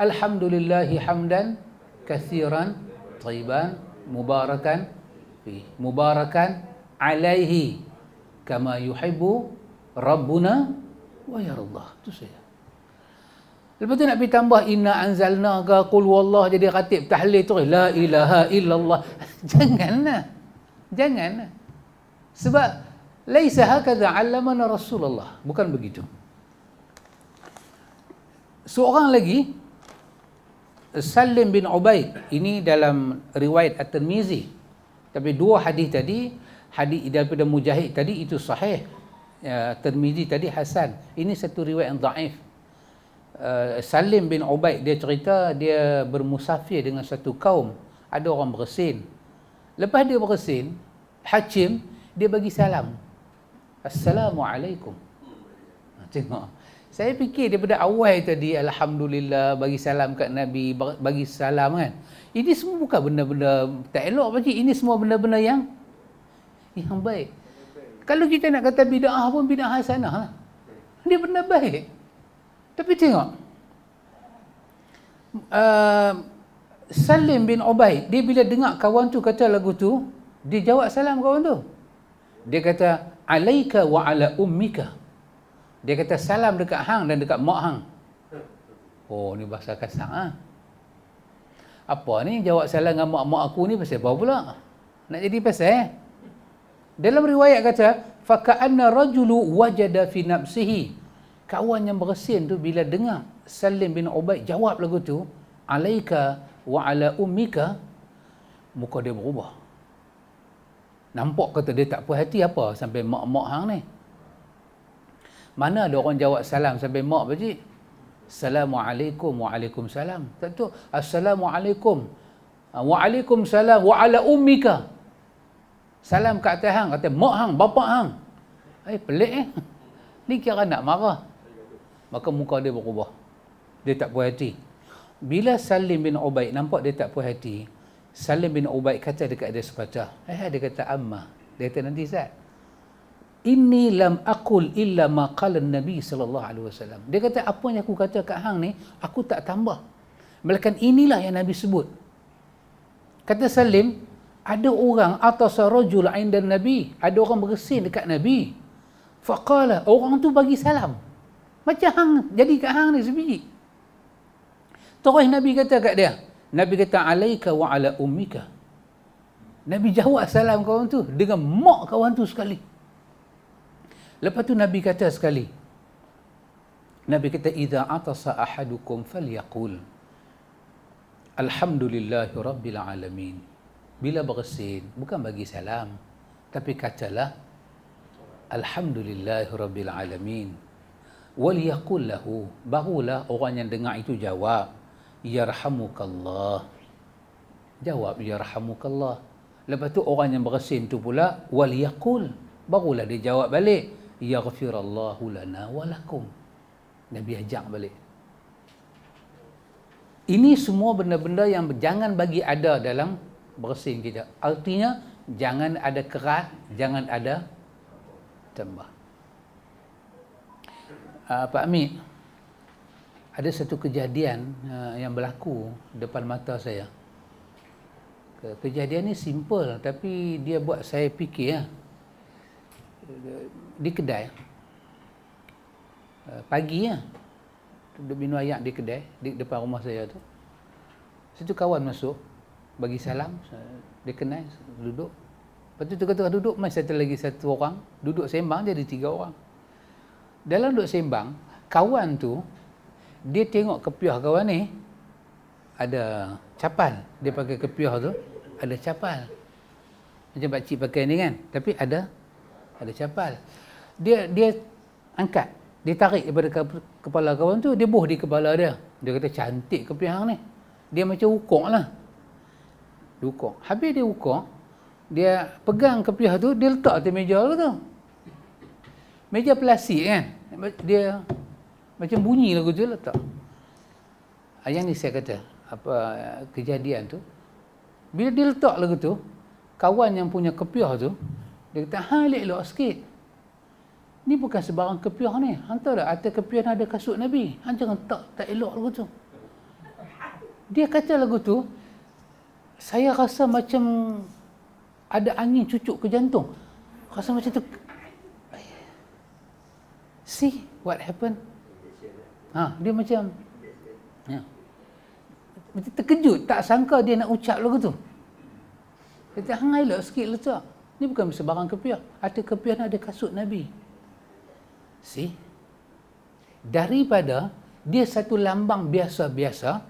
Alhamdulillahi hamdan kathiran tayyiban mubarakan fi mubarakan alaihi kama yuhibbu rabbuna wa yardah. Itu saja. Lepas tu nak pergi tambah inna anzalna ka qul wallah jadi khatib tahlil terus la ilaha illallah. Janganlah. Janganlah. Sebab laisa hakadha 'allamana Rasulullah. Bukan begitu. Seorang lagi Salim bin Ubaid ini dalam riwayat At-Tirmizi. Tapi dua hadis tadi, hadis daripada Mujahid tadi itu sahih. Ya, Tirmizi tadi hasan. Ini satu riwayat yang dhaif. Eh, Salim bin Ubaid dia cerita dia bermusafir dengan satu kaum. Ada orang beresin. Lepas dia beresin, Hakim dia bagi salam. Assalamualaikum. Tengok saya fikir daripada awal tadi alhamdulillah bagi salam kat nabi bagi salam kan ini semua bukan benda-benda tak elok Bagi ini semua benda-benda yang yang baik kalau kita nak kata bid'ah pun bid'ah hasanah lah dia benda baik tapi tengok uh, Salim bin Ubaid dia bila dengar kawan tu kata lagu tu dia jawab salam kawan tu dia kata alaika wa ala ummika dia kata salam dekat hang dan dekat mak hang. Oh, ni bahasa kasar ah. Ha? Apa ni jawab salam dengan mak-mak aku ni pasal apa pula? Nak jadi pasal eh? Dalam riwayat kata, faka'anna rajulu wajada fi nafsihi. Kawan yang beresin tu bila dengar Salim bin Ubaid jawab lagu tu, alaika wa ala ummika muka dia berubah. Nampak kata dia tak puas hati apa sampai mak-mak hang ni. Mana ada orang jawab salam sampai mak pakcik? Assalamualaikum Waalaikumsalam Tak tu Assalamualaikum ah, Waalaikumsalam Wa ala ummika Salam kat atas hang Kata mak hang Bapak hang Eh pelik eh Ni kira nak marah Maka muka dia berubah Dia tak puas hati Bila Salim bin Ubaid Nampak dia tak puas hati Salim bin Ubaid kata dekat dia sepatah Eh dia kata amma Dia kata nanti Zat Inni lam akul illa ma qala Nabi sallallahu alaihi wasallam. Dia kata apa yang aku kata kat hang ni, aku tak tambah. Melainkan inilah yang Nabi sebut. Kata Salim, ada orang atas rajul inda Nabi, ada orang bersin dekat Nabi. Faqala, orang tu bagi salam. Macam hang jadi kat hang ni sebiji. Terus Nabi kata kat dia, Nabi kata alaika wa ala ummika. Nabi jawab salam kawan tu dengan mak kawan tu sekali. Lepas tu Nabi kata sekali. Nabi kata idza atasa ahadukum falyaqul alhamdulillahi rabbil alamin. Bila bersin, bukan bagi salam, tapi katalah alhamdulillahi rabbil alamin. Wal yaqul lahu, barulah orang yang dengar itu jawab, yarhamukallah. Jawab yarhamukallah. Lepas tu orang yang bersin tu pula wal yaqul, barulah dia jawab balik yaghfirallahu lana walakum. Nabi ajak balik. Ini semua benda-benda yang jangan bagi ada dalam bersin kita. Artinya, jangan ada kerat, jangan ada tambah. Uh, ah, Pak Mi ada satu kejadian uh, yang berlaku depan mata saya. Kejadian ini simple tapi dia buat saya fikir. Ya di kedai. Eh, pagi ya. Duduk minum ayak di kedai, di depan rumah saya tu. Situ kawan masuk, bagi salam, dia kenal, duduk. Lepas tu tu tengah duduk, masih satu lagi satu orang. Duduk sembang, dia ada tiga orang. Dalam duduk sembang, kawan tu, dia tengok kepiah kawan ni, ada capal. Dia pakai kepiah tu, ada capal. Macam pakcik pakai ni kan, tapi ada ada capal dia dia angkat dia tarik daripada kepala kawan tu dia boh di kepala dia dia kata cantik kepiang ni dia macam ukok lah dia ukok habis dia ukok dia pegang kepiah tu dia letak di meja tu meja plastik kan dia macam bunyi lagu tu letak ah, yang ni saya kata apa kejadian tu bila dia letak lagu tu kawan yang punya kepiah tu dia kata ha elok sikit ni bukan sebarang kepiah ni. Hang tahu tak ada kepiah ada kasut Nabi. Hang jangan tak tak elok lagu tu. Dia kata lagu tu saya rasa macam ada angin cucuk ke jantung. Rasa macam tu. See what happen? Ha, dia macam ya. Macam terkejut, tak sangka dia nak ucap lagu tu. Kata hang elok sikit letak. Lah, ni bukan sebarang kepiah. Ada kepiah ada kasut Nabi. Si Daripada dia satu lambang biasa-biasa,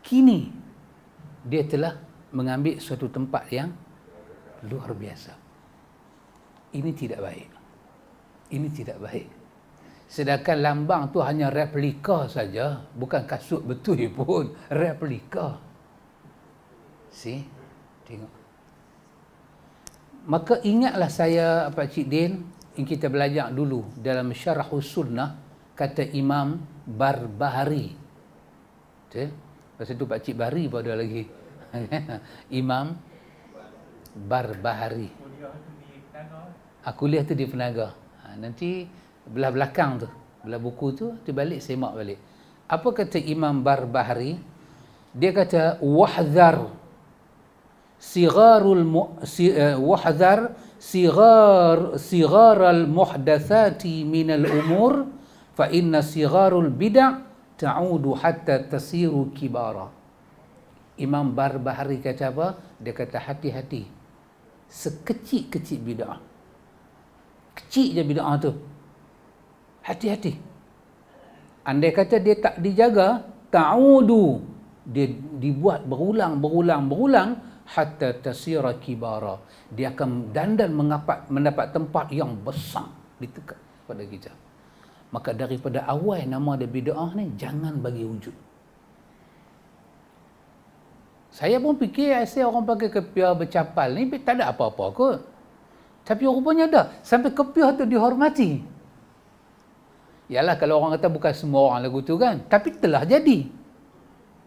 kini dia telah mengambil suatu tempat yang luar biasa. Ini tidak baik. Ini tidak baik. Sedangkan lambang tu hanya replika saja, bukan kasut betul pun, replika. Si, Tengok. Maka ingatlah saya Pak Cik Din, yang kita belajar dulu dalam syarah sunnah kata Imam Barbahari. Okay. Pasal tu Pak Cik Bahari pun ada lagi. Imam Barbahari. Aku lihat tu di Penaga. Ha, nanti belah belakang tu, belah buku tu, tu balik semak balik. Apa kata Imam Barbahari? Dia kata wahdhar sigarul mu, si, eh, wahdhar sigar sigar al muhdathati min al umur fa inna sigar al bidah ta'udu hatta tasiru kibara Imam Barbahari kata apa dia kata hati-hati sekecil-kecil bidah kecil je bidah tu hati-hati andai kata dia tak dijaga ta'udu dia dibuat berulang berulang berulang, berulang hatta tasira kibara dia akan dandan mengapat mendapat tempat yang besar ditekat pada kita maka daripada awal nama dia bid'ah ni jangan bagi wujud saya pun fikir asy orang pakai kepiah bercapal ni tak ada apa-apa ke tapi rupanya ada sampai kepiah tu dihormati Yalah kalau orang kata bukan semua orang lagu tu kan tapi telah jadi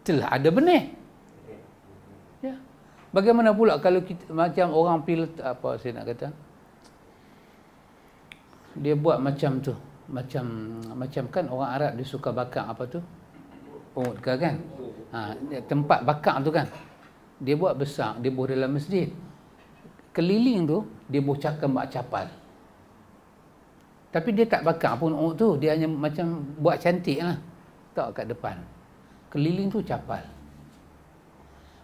telah ada benih Bagaimana pula kalau kita, macam orang pilot apa saya nak kata? Dia buat macam tu. Macam macam kan orang Arab dia suka bakar apa tu? Pungut ke kan? Ha, tempat bakar tu kan. Dia buat besar, dia buat dalam masjid. Keliling tu, dia buat cakap mak capal. Tapi dia tak bakar pun orang tu. Dia hanya macam buat cantik lah. Tak kat depan. Keliling tu capal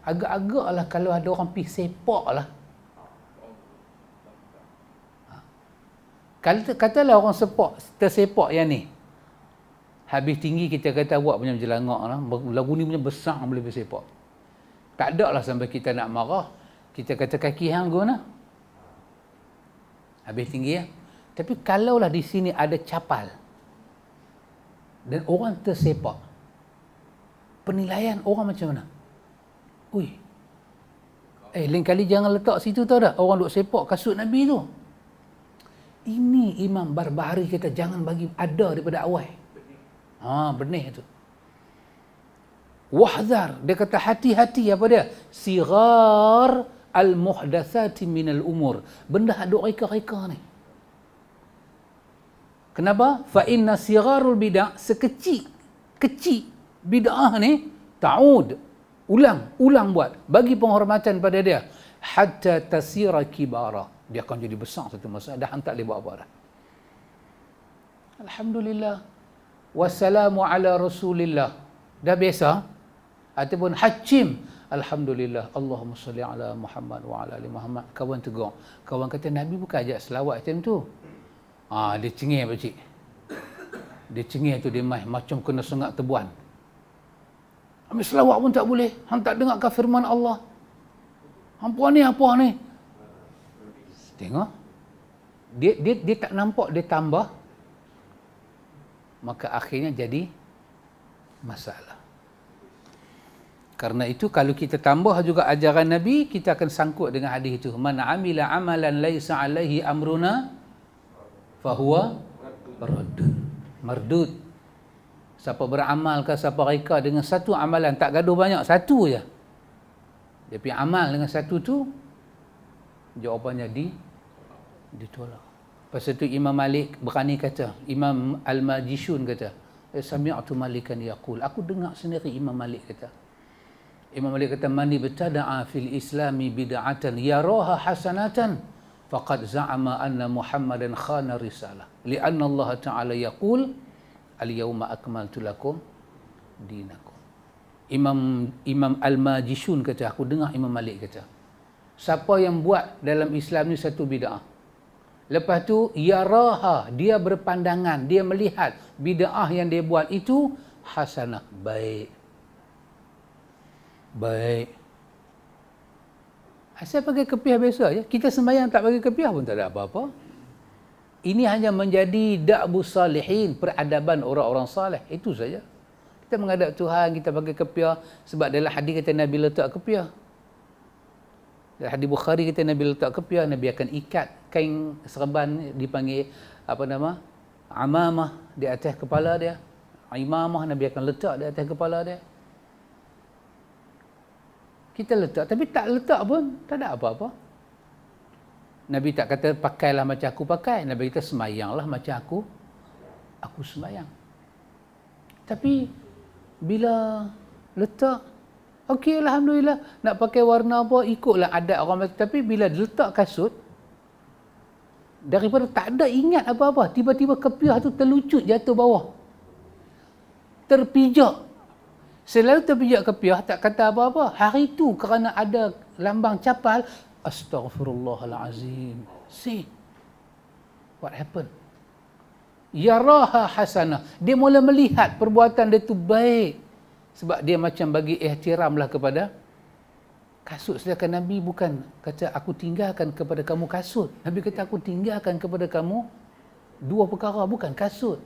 agak-agak lah kalau ada orang pergi sepak lah ha. katalah orang sepak tersepak yang ni habis tinggi kita kata buat punya jelangak lah lagu ni punya besar boleh bersepak tak ada lah sampai kita nak marah kita kata kaki hang guna habis tinggi ya tapi kalaulah di sini ada capal dan orang tersepak penilaian orang macam mana Ui. Eh, lain kali jangan letak situ tau dah. Orang duk sepak kasut Nabi tu. Ini Imam Barbahari kata jangan bagi ada daripada awal. Ha, benih tu. Wahzar. Dia kata hati-hati apa dia? Sigar al-muhdathati minal umur. Benda hak duk reka-reka ni. Kenapa? Fa sigarul bid'ah sekecil kecil bid'ah ni ta'ud Ulang, ulang buat. Bagi penghormatan pada dia. Hatta tasira kibara. Dia akan jadi besar satu masa. Dah hantar dia buat apa dah. Alhamdulillah. Wassalamu ala rasulillah. Dah biasa. Ataupun Hachim. Alhamdulillah. Allahumma salli ala Muhammad wa ala ali Muhammad. Kawan tegur. Kawan kata Nabi bukan ajak selawat macam tu. Ah, dia cengih pakcik. Dia cengih tu dia mai. Macam kena sengat tebuan. Ambil selawat pun tak boleh. Hang tak dengar ke firman Allah. Hang puan ni apa ni? Tengok. Dia, dia, dia tak nampak dia tambah. Maka akhirnya jadi masalah. Karena itu kalau kita tambah juga ajaran Nabi, kita akan sangkut dengan hadis itu. Man amila amalan laisa alaihi amruna fahuwa radun. Mardud siapa beramal ke siapa reka dengan satu amalan tak gaduh banyak satu je dia amal dengan satu tu jawapannya di ditolak pasal tu Imam Malik berani kata Imam Al-Majishun kata eh, sami'tu malikan yaqul aku dengar sendiri Imam Malik kata Imam Malik kata mani betada'a fil islami bid'atan yaraha hasanatan faqad za'ama anna muhammadan khana risalah li'anna Allah ta'ala yaqul al-yawma akmaltu lakum dinakum. Imam Imam Al-Majishun kata aku dengar Imam Malik kata. Siapa yang buat dalam Islam ni satu bid'ah. Lepas tu yaraha dia berpandangan, dia melihat bid'ah yang dia buat itu hasanah baik. Baik. Asal pakai kepiah biasa je. Kita sembahyang tak pakai kepiah pun tak ada apa-apa ini hanya menjadi da'bu salihin, peradaban orang-orang salih. Itu saja. Kita menghadap Tuhan, kita pakai kepiah. Sebab dalam hadis kata Nabi letak kepiah. Dalam hadis Bukhari kata Nabi letak kepiah, Nabi akan ikat kain serban dipanggil apa nama? Amamah di atas kepala dia. Imamah Nabi akan letak di atas kepala dia. Kita letak tapi tak letak pun tak ada apa-apa. Nabi tak kata pakailah macam aku pakai. Nabi kata semayanglah macam aku. Aku semayang. Tapi bila letak, okey Alhamdulillah nak pakai warna apa ikutlah adat orang macam. Tapi bila letak kasut, daripada tak ada ingat apa-apa, tiba-tiba kepiah tu terlucut jatuh bawah. Terpijak. Selalu terpijak kepiah, tak kata apa-apa. Hari tu kerana ada lambang capal, Astaghfirullahalazim. See. What happened? Ya raha hasanah. Dia mula melihat perbuatan dia tu baik. Sebab dia macam bagi ihtiram kepada kasut. Sedangkan Nabi bukan kata aku tinggalkan kepada kamu kasut. Nabi kata aku tinggalkan kepada kamu dua perkara bukan kasut.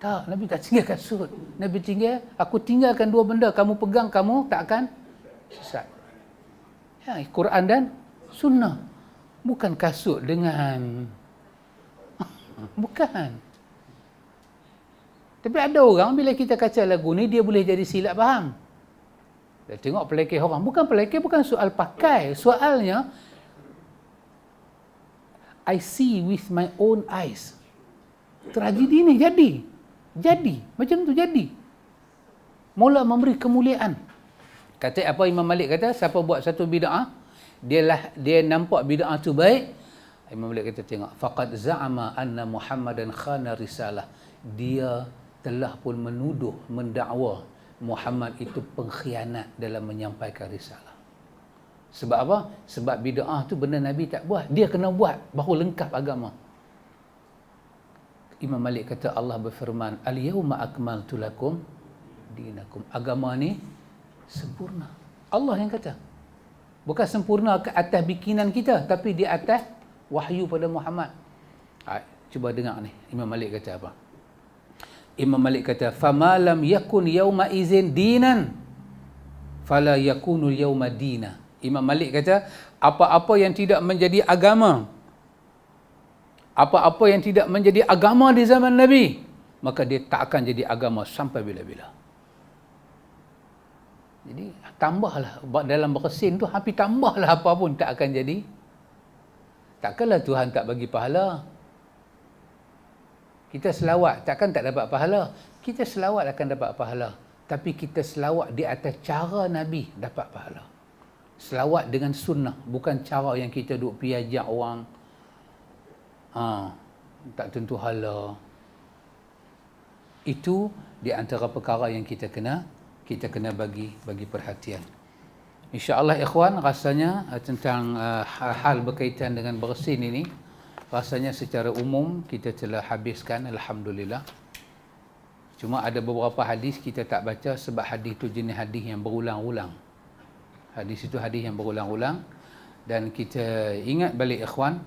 Tak, Nabi tak tinggal kasut. Nabi tinggal, aku tinggalkan dua benda. Kamu pegang, kamu tak akan sesat. Ya, Quran dan sunnah. Bukan kasut dengan bukan. Tapi ada orang bila kita kaca lagu ni dia boleh jadi silap faham. Dia tengok peleke orang, bukan peleke bukan soal pakai, soalnya I see with my own eyes. Tragedi ni jadi. Jadi, macam tu jadi. Mula memberi kemuliaan Kata apa Imam Malik kata, siapa buat satu bid'ah, lah dia nampak bid'ah tu baik. Imam Malik kata tengok, faqad za'ama anna Muhammadan khana risalah. Dia telah pun menuduh, mendakwa Muhammad itu pengkhianat dalam menyampaikan risalah. Sebab apa? Sebab bid'ah tu benda Nabi tak buat. Dia kena buat baru lengkap agama. Imam Malik kata Allah berfirman, "Al-yawma akmaltu lakum dinakum." Agama ni sempurna. Allah yang kata. Bukan sempurna ke atas bikinan kita tapi di atas wahyu pada Muhammad. Ha, cuba dengar ni Imam Malik kata apa? Imam Malik kata famalam yakun yauma izin dinan fala yakunu yauma dina. Imam Malik kata apa-apa yang tidak menjadi agama apa-apa yang tidak menjadi agama di zaman Nabi maka dia tak akan jadi agama sampai bila-bila. Jadi tambahlah dalam bersin tu api tambahlah apa pun tak akan jadi. Takkanlah Tuhan tak bagi pahala. Kita selawat takkan tak dapat pahala. Kita selawat akan dapat pahala. Tapi kita selawat di atas cara Nabi dapat pahala. Selawat dengan sunnah. Bukan cara yang kita duk piajak orang. Ha, tak tentu hala. Itu di antara perkara yang kita kena kita kena bagi bagi perhatian. Insya Allah, ikhwan rasanya eh, tentang eh, hal berkaitan dengan bersin ini rasanya secara umum kita telah habiskan Alhamdulillah. Cuma ada beberapa hadis kita tak baca sebab hadis itu jenis hadis yang berulang-ulang. Hadis itu hadis yang berulang-ulang dan kita ingat balik ikhwan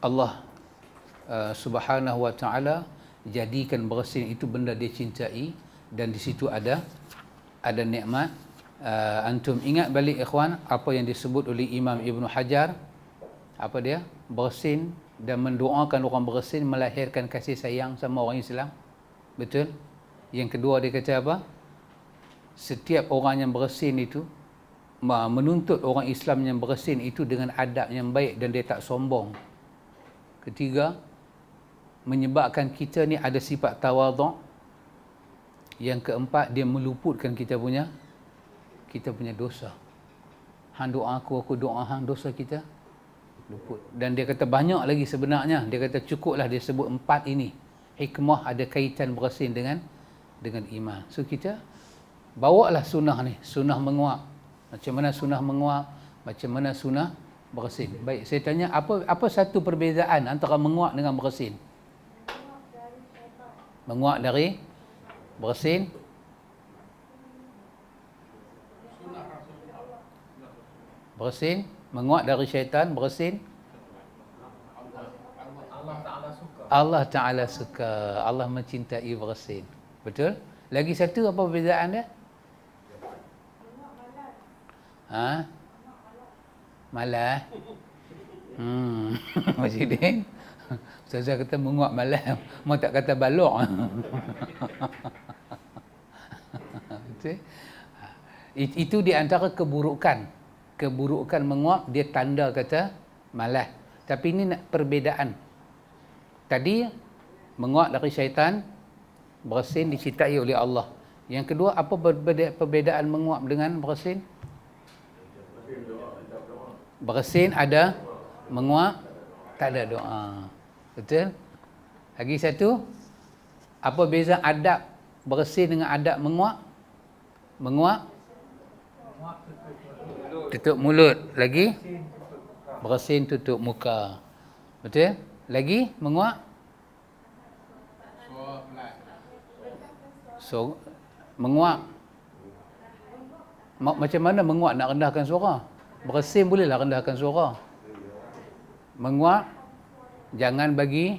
Allah uh, Subhanahu wa taala jadikan bersin itu benda dia cintai dan di situ ada ada nikmat uh, antum ingat balik ikhwan apa yang disebut oleh Imam Ibn Hajar apa dia bersin dan mendoakan orang bersin melahirkan kasih sayang sama orang Islam betul yang kedua dia kata apa setiap orang yang bersin itu menuntut orang Islam yang bersin itu dengan adab yang baik dan dia tak sombong ketiga menyebabkan kita ni ada sifat tawaduk yang keempat dia meluputkan kita punya kita punya dosa. Hang doa aku, aku doa hang dosa kita luput. Dan dia kata banyak lagi sebenarnya. Dia kata cukuplah dia sebut empat ini. Hikmah ada kaitan bersin dengan dengan iman. So kita bawa lah sunnah ni, sunnah menguap. Macam mana sunnah menguap? Macam mana sunnah bersin? Baik, saya tanya apa apa satu perbezaan antara menguap dengan bersin? Menguap Menguap dari bersin bersin menguat dari syaitan bersin Allah Ta'ala suka Allah mencintai bersin betul lagi satu apa perbezaan dia ha malah hmm masjidin Ustazah kata menguap malam, mau tak kata balok. itu di antara keburukan. Keburukan menguap, dia tanda kata malah. Tapi ini nak perbedaan. Tadi, menguap dari syaitan, bersin dicitai oleh Allah. Yang kedua, apa perbezaan menguap dengan bersin? Bersin ada, menguap tak ada doa. Betul? Lagi satu, apa beza adab bersih dengan adab menguak? Menguak? Tutup mulut. Lagi? Bersin tutup muka. Betul? Lagi? Menguak? So, menguak. macam mana menguak nak rendahkan suara? Bersin bolehlah rendahkan suara. Menguak? Menguak? jangan bagi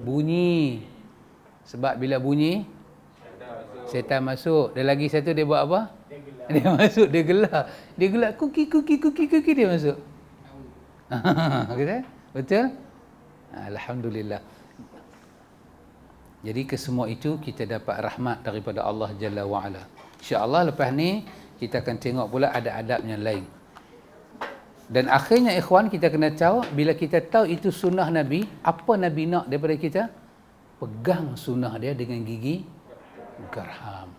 bunyi sebab bila bunyi setan masuk dia lagi satu dia buat apa dia, dia masuk dia gelak dia gelak kuki kuki kuki kuki dia masuk betul alhamdulillah jadi kesemua itu kita dapat rahmat daripada Allah Jalla wa'ala. InsyaAllah lepas ni kita akan tengok pula ada adab yang lain. Dan akhirnya ikhwan kita kena tahu bila kita tahu itu sunnah Nabi, apa Nabi nak daripada kita? Pegang sunnah dia dengan gigi gerham.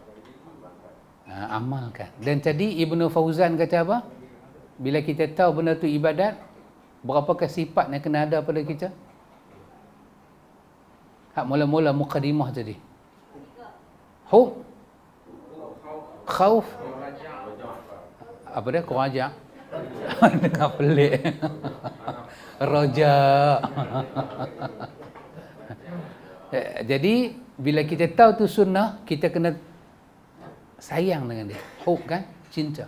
Ha, amalkan. Dan tadi Ibnu Fauzan kata apa? Bila kita tahu benda tu ibadat, berapakah sifat yang kena ada pada kita? Hak mula-mula mukadimah tadi. Hu? Khauf. Apa dia? Kurajak. Dengar pelik. Rojak. Eh, jadi, bila kita tahu tu sunnah, kita kena sayang dengan dia. Hope kan? Cinta.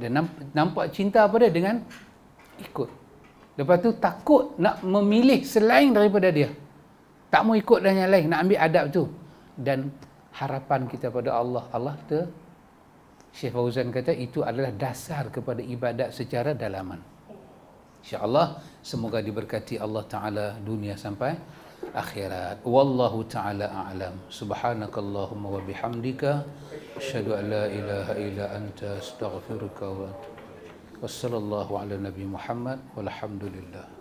Dia nampak cinta apa dia dengan ikut. Lepas tu takut nak memilih selain daripada dia. Tak mau ikut dan yang lain. Nak ambil adab tu. Dan harapan kita pada Allah. Allah ter Syekh Fauzan kata itu adalah dasar kepada ibadat secara dalaman. Insya Allah semoga diberkati Allah Ta'ala dunia sampai akhirat. Wallahu Ta'ala a'lam. Subhanakallahumma wa bihamdika. Asyadu an la ilaha ila anta astaghfiruka wa atubu. Wassalamualaikum warahmatullahi wabarakatuh. Walhamdulillah.